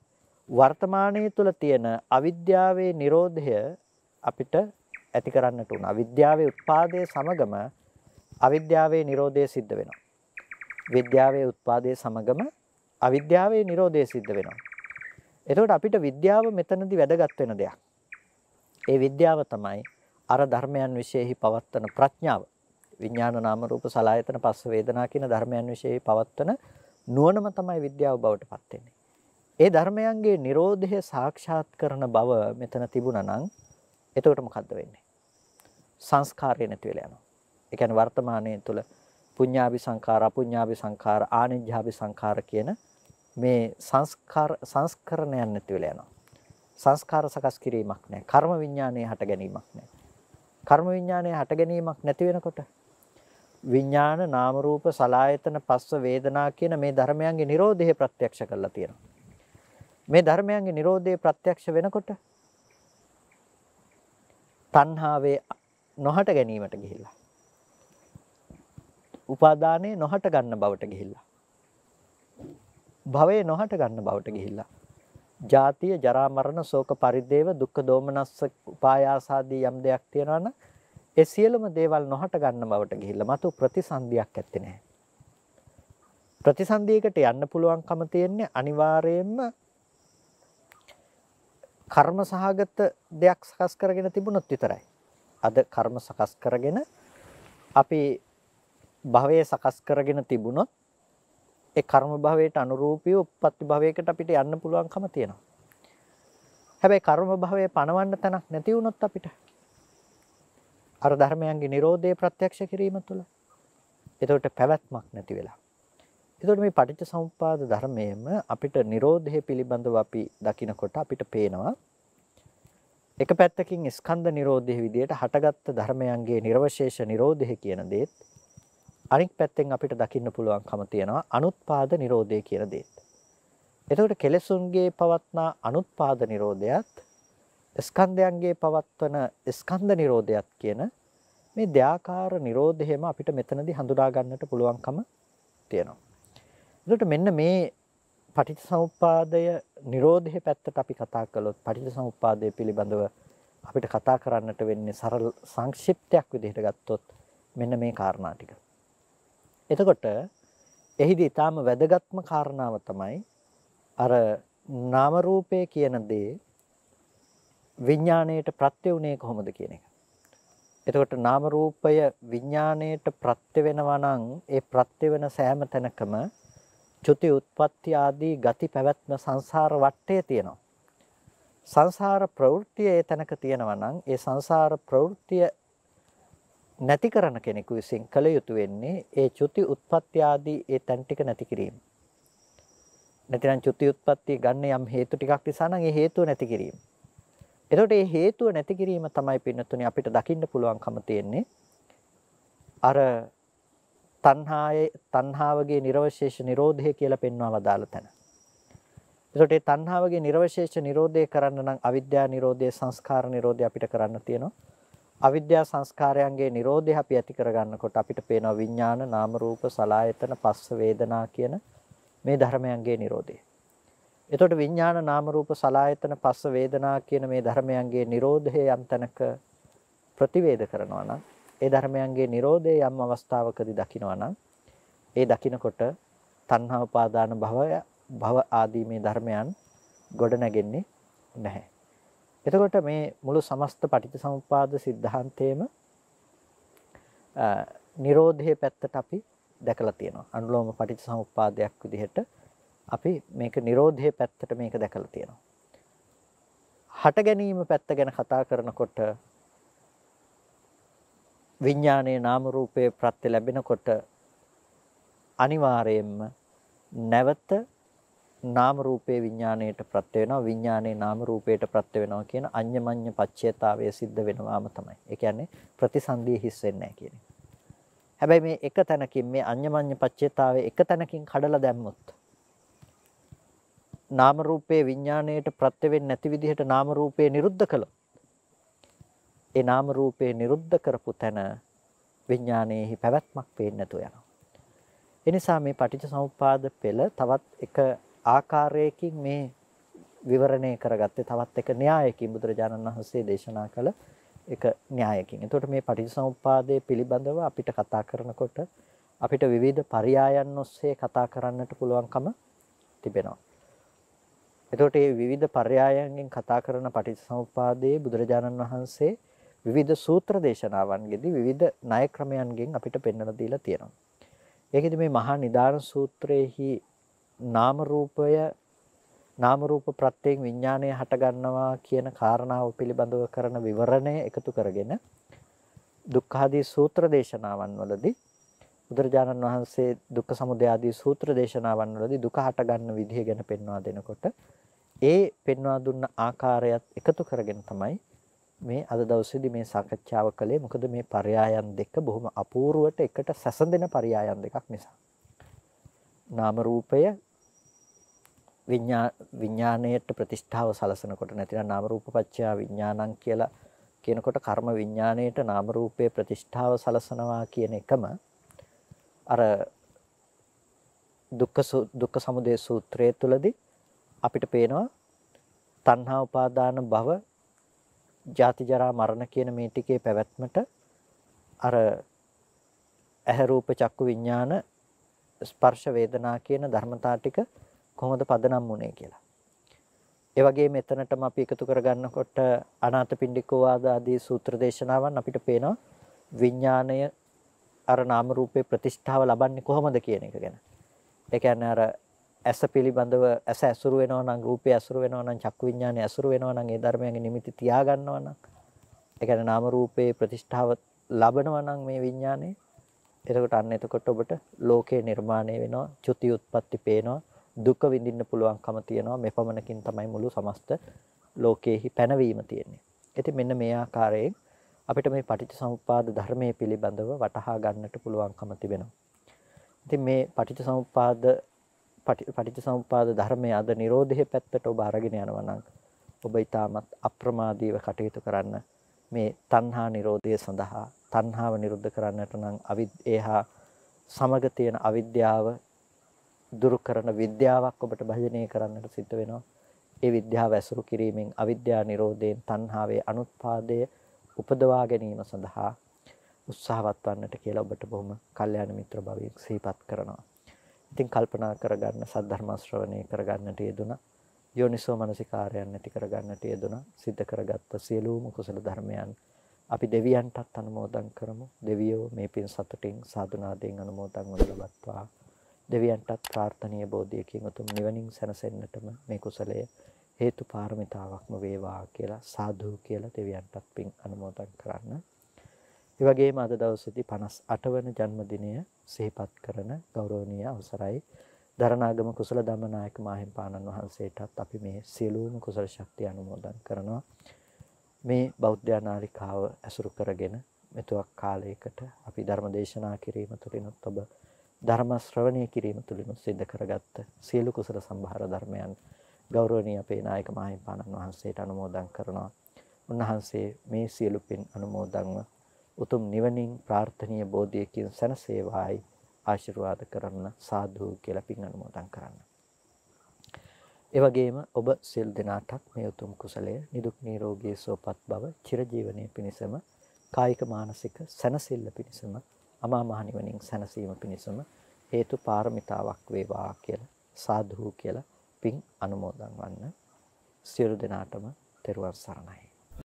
වර්තමානයේ තුල තියෙන අවිද්‍යාවේ Nirodhaය අපිට ඇති කරන්නට උන. අවිද්‍යාවේ උත්පාදයේ සමගම අවිද්‍යාවේ Nirodhaය සිද්ධ වෙනවා. විද්‍යාවේ උත්පාදයේ සමගම අවිද්‍යාවේ Nirodhaය සිද්ධ වෙනවා. එතකොට අපිට විද්‍යාව මෙතනදී වැදගත් වෙන දෙයක්. ඒ විද්‍යාව තමයි අර ධර්මයන් વિશેහි පවත්වන ප්‍රඥාව. විඥාන නාම රූප සලආයතන පස්ස වේදනා කියන ධර්මයන් વિશેහි පවත්වන නුවණම තමයි විද්‍යාව බවට පත් වෙන්නේ. ඒ ධර්මයන්ගේ Nirodhaය සාක්ෂාත් කරන බව මෙතන තිබුණා නම් එතකොට මොකද්ද වෙන්නේ? සංස්කාරය නැති වෙලා යනවා. ඒ කියන්නේ වර්තමානයේ තුල පුඤ්ඤාභි සංඛාර, අපුඤ්ඤාභි සංඛාර, ආනිජ්ජාභි සංඛාර කියන මේ සංස්කාර සංස්කරණයන් නැති වෙලා යනවා. සංස්කාර සකස් කිරීමක් නැහැ. කර්ම විඥානයේ හට ගැනීමක් නැහැ. කර්ම විඥානයේ හට ගැනීමක් නැති වෙනකොට විඥාන නාම රූප සලායතන පස්ස වේදනා කියන මේ ධර්මයන්ගේ Nirodhe ප්‍රත්‍යක්ෂ කරලා තියෙනවා. මේ ධර්මයන්ගේ Nirodhe ප්‍රත්‍යක්ෂ වෙනකොට තණ්හාවේ නොහට ගැනීමට ගිහිල්ලා. උපාදානේ නොහට ගන්න බවට ගිහිල්ලා. භවයේ නොහට ගන්න බවට ගිහිල්ලා. ජාතිය, ජරා මරණ, ශෝක පරිදේව, දුක්ඛ දෝමනස්ස උපායාසාදී යම් දෙයක් තියනවා නම් ඒ සියලුම දේවල් නොහට ගන්න බවට ගිහිල්ලා මතු ප්‍රතිසන්දියක් ඇත්තේ නැහැ. ප්‍රතිසන්දියකට යන්න පුළුවන්කම තියෙන්නේ අනිවාර්යයෙන්ම කර්ම සහගත දෙයක් සකස් කරගෙන තිබුණොත් විතරයි. අද කර්ම සකස් කරගෙන අපි භවයේ සකස් කරගෙන තිබුණොත් ඒ කර්ම භවයට අනුරූපීව උප්පත්ති භවයකට අපිට යන්න පුළුවන්කම තියෙනවා. හැබැයි කර්ම භවය පණවන්න තැනක් නැති වුණොත් අපිට අර ධර්මයන්ගේ Nirodhe ප්‍රත්‍යක්ෂ කිරීම තුළ එතකොට පැවැත්මක් නැති වෙලා. එතකොට මේ පටිච්ච සමුප්පාද ධර්මයේම අපිට Nirodhe පිළිබඳව අපි දකිනකොට අපිට පේනවා එක පැත්තකින් ස්කන්ධ Nirodhe විදියට හටගත්තු ධර්මයන්ගේ නිර්වශේෂ Nirodhe කියන දේත් අනිත් පැත්තෙන් අපිට දකින්න පුළුවන්කම තියෙනවා අනුත්පාද නිරෝධය කියන දේ. එතකොට කෙලෙසුන්ගේ පවත්නා අනුත්පාද නිරෝධයත් ස්කන්ධයන්ගේ පවත්වන ස්කන්ධ නිරෝධයත් කියන මේ දෙආකාර නිරෝධයම අපිට මෙතනදී හඳුනා ගන්නට පුළුවන්කම තියෙනවා. එතකොට මෙන්න මේ පටිච්චසමුප්පාදය නිරෝධයේ පැත්තට අපි කතා කළොත් පටිච්චසමුප්පාදය පිළිබඳව අපිට කතා කරන්නට වෙන්නේ සරල සංක්ෂිප්තයක් විදිහට ගත්තොත් මෙන්න මේ කාරණා ටික. එතකොට එහිදී ඊටාම වැදගත්ම කාරණාව තමයි අර නාම රූපය කියන දේ විඥාණයට ප්‍රත්‍ය වුණේ කොහොමද කියන එක. එතකොට නාම රූපය විඥාණයට ප්‍රත්‍ය වෙනවා නම් ඒ ප්‍රත්‍ය වෙන සෑම තැනකම චුති උත්පත්ති ආදී ගති පැවැත්ම සංසාර වටේ තියෙනවා. සංසාර ප්‍රවෘත්තිය ඒ තැනක තියෙනවා නම් ඒ සංසාර ප්‍රවෘත්තිය නැති කරන කෙනෙකු විසින් කළ යුතු වෙන්නේ ඒ චුති උත්පත්ති ආදී ඒ තැන් ටික නැති කිරීම. නැතිනම් චුති උත්පත්ති ගන්න යම් හේතු ටිකක් නිසා නම් ඒ හේතුව නැති කිරීම. එතකොට මේ හේතුව නැති කිරීම තමයි පින්නතුනේ අපිට දකින්න පුළුවන්කම තියෙන්නේ. අර තණ්හායේ තණ්හාවගේ නිර්වශේෂ නිරෝධය කියලා පෙන්වව වදාළ තැන. ඒසොට ඒ තණ්හාවගේ නිර්වශේෂ නිරෝධය කරන්න නම් අවිද්‍යා නිරෝධය සංස්කාර නිරෝධය අපිට කරන්න තියෙනවා. අවිද්‍යා සංස්කාරයන්ගේ Nirodha අපි ඇති කරගන්නකොට අපිට පේනවා විඥාන නාම රූප සලායතන පස්ස වේදනා කියන මේ ධර්මයන්ගේ Nirodhe. එතකොට විඥාන නාම රූප සලායතන පස්ස වේදනා කියන මේ ධර්මයන්ගේ Nirodhe යම් තැනක ප්‍රතිවේද කරනවා නම් ඒ ධර්මයන්ගේ Nirodhe යම් අවස්ථාවකදී දකිනවා නම් ඒ දකිනකොට තණ්හා උපාදාන භවය භව ආදී මේ ධර්මයන් ගොඩ නැගෙන්නේ නැහැ. එතකොට මේ මුළු සමස්ත පටිච්චසමුප්පාද સિદ્ધාන්තේම නිරෝධයේ පැත්තට අපි දැකලා තියෙනවා. අනුලෝම පටිච්චසමුප්පාදයක් විදිහට අපි මේක නිරෝධයේ පැත්තට මේක දැකලා තියෙනවා. හට ගැනීම පැත්ත ගැන කතා කරනකොට විඥානයේ නාම රූපයේ ප්‍රත්‍ය ලැබෙනකොට අනිවාර්යයෙන්ම නැවත නාම රූපේ විඥාණයට ප්‍රත්‍ය වෙනවා විඥානේ නාම රූපයට ප්‍රත්‍ය වෙනවා කියන අඤ්ඤමඤ්ඤ පච්චේතාවය සිද්ධ වෙනවාම තමයි. ඒ කියන්නේ ප්‍රතිසන්දිය හිස් වෙන්නේ නැහැ කියන්නේ. හැබැයි මේ එක තැනකින් මේ අඤ්ඤමඤ්ඤ පච්චේතාවය එක තැනකින් කඩලා දැම්මොත් නාම රූපේ විඥාණයට ප්‍රත්‍ය වෙන්නේ නැති විදිහට නාම රූපේ නිරුද්ධ කළොත් ඒ නාම රූපේ නිරුද්ධ කරපු තැන විඥානයේහි පැවැත්මක් පේන්නේ නැතුව යනවා. එනිසා මේ පටිච්චසමුප්පාද පෙළ තවත් එක ආකාරයකින් මේ විවරණය කරගත්තේ තවත් එක න්‍යායකින් බුදුරජාණන් වහන්සේ දේශනා කළ එක න්‍යායකින්. එතකොට මේ පටිච්චසමුප්පාදයේ පිළිබඳව අපිට කතා කරනකොට අපිට විවිධ පරයයන් ඔස්සේ කතා කරන්නට පුළුවන්කම තිබෙනවා. එතකොට මේ විවිධ පරයයන්ගෙන් කතා කරන පටිච්චසමුප්පාදයේ බුදුරජාණන් වහන්සේ විවිධ සූත්‍ර දේශනාවන්ගෙදී විවිධ ණය ක්‍රමයන්ගෙන් අපිට පෙන්වලා දීලා තියෙනවා. ඒකෙදි මේ මහා නිදාන සූත්‍රයේහි නාම රූපය නාම රූප ප්‍රත්‍යයෙන් විඥාණය හට ගන්නවා කියන කාරණාව පිළිබඳව කරන විවරණය එකතු කරගෙන දුක්ඛාදී සූත්‍ර දේශනාවන් වලදී බුදුරජාණන් වහන්සේ දුක්ඛ සමුදය ආදී සූත්‍ර දේශනාවන් වලදී දුක හට ගන්න විදිය ගැන පෙන්වා දෙනකොට ඒ පෙන්වා දුන්න ආකාරයත් එකතු කරගෙන තමයි මේ අද දවසේදී මේ සාකච්ඡාව කළේ මොකද මේ පරයායන් දෙක බොහොම අපූර්වට එකට සැසඳෙන පරයායන් දෙකක් නිසා නාම රූපය විඥාණයට ප්‍රතිෂ්ඨාව සලසනකොට නැතිනම් නාම රූප පත්‍ය විඥානං කියලා කියනකොට කර්ම විඥාණයට නාම රූපයේ ප්‍රතිෂ්ඨාව සලසනවා කියන එකම අර දුක්ඛ දුක්ඛ සමුදය සූත්‍රයේ තුලදී අපිට පේනවා තණ්හා උපාදාන භව ජාති ජරා මරණ කියන මේ ටිකේ පැවැත්මට අර ඇහැ රූප චක්කු විඥාන ස්පර්ශ වේදනා කියන ධර්මතා ටික කොහොමද පදනම් වුනේ කියලා. ඒ වගේ මෙතනටම අපි එකතු කරගන්නකොට අනාථපිණ්ඩිකෝ වාද ආදී සූත්‍ර දේශනාවන් අපිට පේනවා විඥාණය අර නාම රූපේ ප්‍රතිෂ්ඨාව ලබන්නේ කොහොමද කියන එක ගැන. ඒ කියන්නේ අර ඇස පිළිබඳව ඇස ඇසුරු වෙනවා නම් රූපය ඇසුරු වෙනවා නම් චක්කු විඥානය ඇසුරු වෙනවා නම් ඒ ධර්මයන්ගේ නිමිති තියා ගන්නවා නම් ඒ කියන්නේ නාම රූපේ ප්‍රතිෂ්ඨාව ලබනවා නම් මේ විඥානය එතකොට අන්න එතකොට ඔබට ලෝකේ නිර්මාණය වෙනවා චුති උත්පත්ති පේනවා දුක් විඳින්න පුළුවන්කම තියෙනවා මෙපමණකින් තමයි මුළු සමස්ත ලෝකයේහි පැනවීම තියෙන්නේ. ඉතින් මෙන්න මේ ආකාරයෙන් අපිට මේ පටිච්චසමුප්පාද ධර්මයේ පිළිබඳව වටහා ගන්නට පුළුවන්කම තිබෙනවා. ඉතින් මේ පටිච්චසමුප්පාද පටිච්චසමුප්පාද ධර්මයේ අද Nirodhe පැත්තට ඔබ අරගෙන යනවා නම් ඔබ ඊටමත් අප්‍රමාදීව කටයුතු කරන්න මේ තණ්හා Nirodhe සඳහා තණ්හාව නිරුද්ධ කරන්නට නම් අවිද්‍යහා සමග තියෙන අවිද්‍යාව දුරු කරන විද්‍යාවක් ඔබට භජනය කරන්නට සිද්ධ වෙනවා. ඒ විද්‍යාව ඇසුරු කිරීමෙන් අවිද්‍යා නිරෝධයෙන් තණ්හාවේ අනුත්පාදය උපදවා ගැනීම සඳහා උත්සාහවත් වන්නට කියලා ඔබට බොහොම කල්යාණ මිත්‍ර භවයක් සිහිපත් කරනවා. ඉතින් කල්පනා කරගන්න සද්ධර්ම ශ්‍රවණය කරගන්නට යෙදුණා. යෝනිසෝ මනසිකාරයන් ඇති කරගන්නට යෙදුණා. සිද්ධ කරගත්ත සියලුම කුසල ධර්මයන් අපි දෙවියන්ටත් අනුමෝදන් කරමු. දෙවියෝ මේ පින් සතුටින් සාදුනාදයෙන් අනුමෝදන් වනු ලබත්වා. දෙවියන්ටත් ප්‍රාර්ථනීය බෝධියකින් උතුම් නිවනින් සැනසෙන්නටම මේ කුසලය හේතු පාරමිතාවක්ම වේවා කියලා සාදු කියලා දෙවියන්ටත් පින් අනුමෝදන් කරන්න. ඒ වගේම අද දවසේදී 58 වන ජන්මදිනය සිහිපත් කරන ගෞරවනීය අවසරයි දරණාගම කුසල ධම්මනායක මාහිම්පාණන් වහන්සේටත් අපි මේ සියලුම කුසල ශක්තිය අනුමෝදන් කරනවා. මේ බෞද්ධ නාලිකාව ඇසුරු කරගෙන මෙතුවක් කාලයකට අපි ධර්ම දේශනා කිරීම තුළිනුත් ඔබ ධර්ම ශ්‍රවණය කිරීම තුළින් සිද්ධ කරගත්ත සියලු කුසල සම්භාර ධර්මයන් ගෞරවනීය අපේ නායක මහින්පාණන් වහන්සේට අනුමෝදන් කරනවා. උන්වහන්සේ මේ සියලු පින් අනුමෝදන්ව උතුම් නිවනින් ප්‍රාර්ථනීය බෝධියකින් සැනසේවායි ආශිර්වාද කරන්න සාදු කියලා පින් අනුමෝදන් කරන්න. ඒ වගේම ඔබ සිල් දෙනාටත් මේ උතුම් කුසලය නිදුක් නිරෝගී සුවපත් බව චිරජීවනයේ පිණසම කායික මානසික සැනසෙල්ල පිණසම අමා මහ නිවනින් සැනසීම පිණිසම හේතු පාරමිතාවක් වේවා කියලා සාදු කියලා පින් අනුමෝදන් වන්න සියලු දෙනාටම තෙරුවන් සරණයි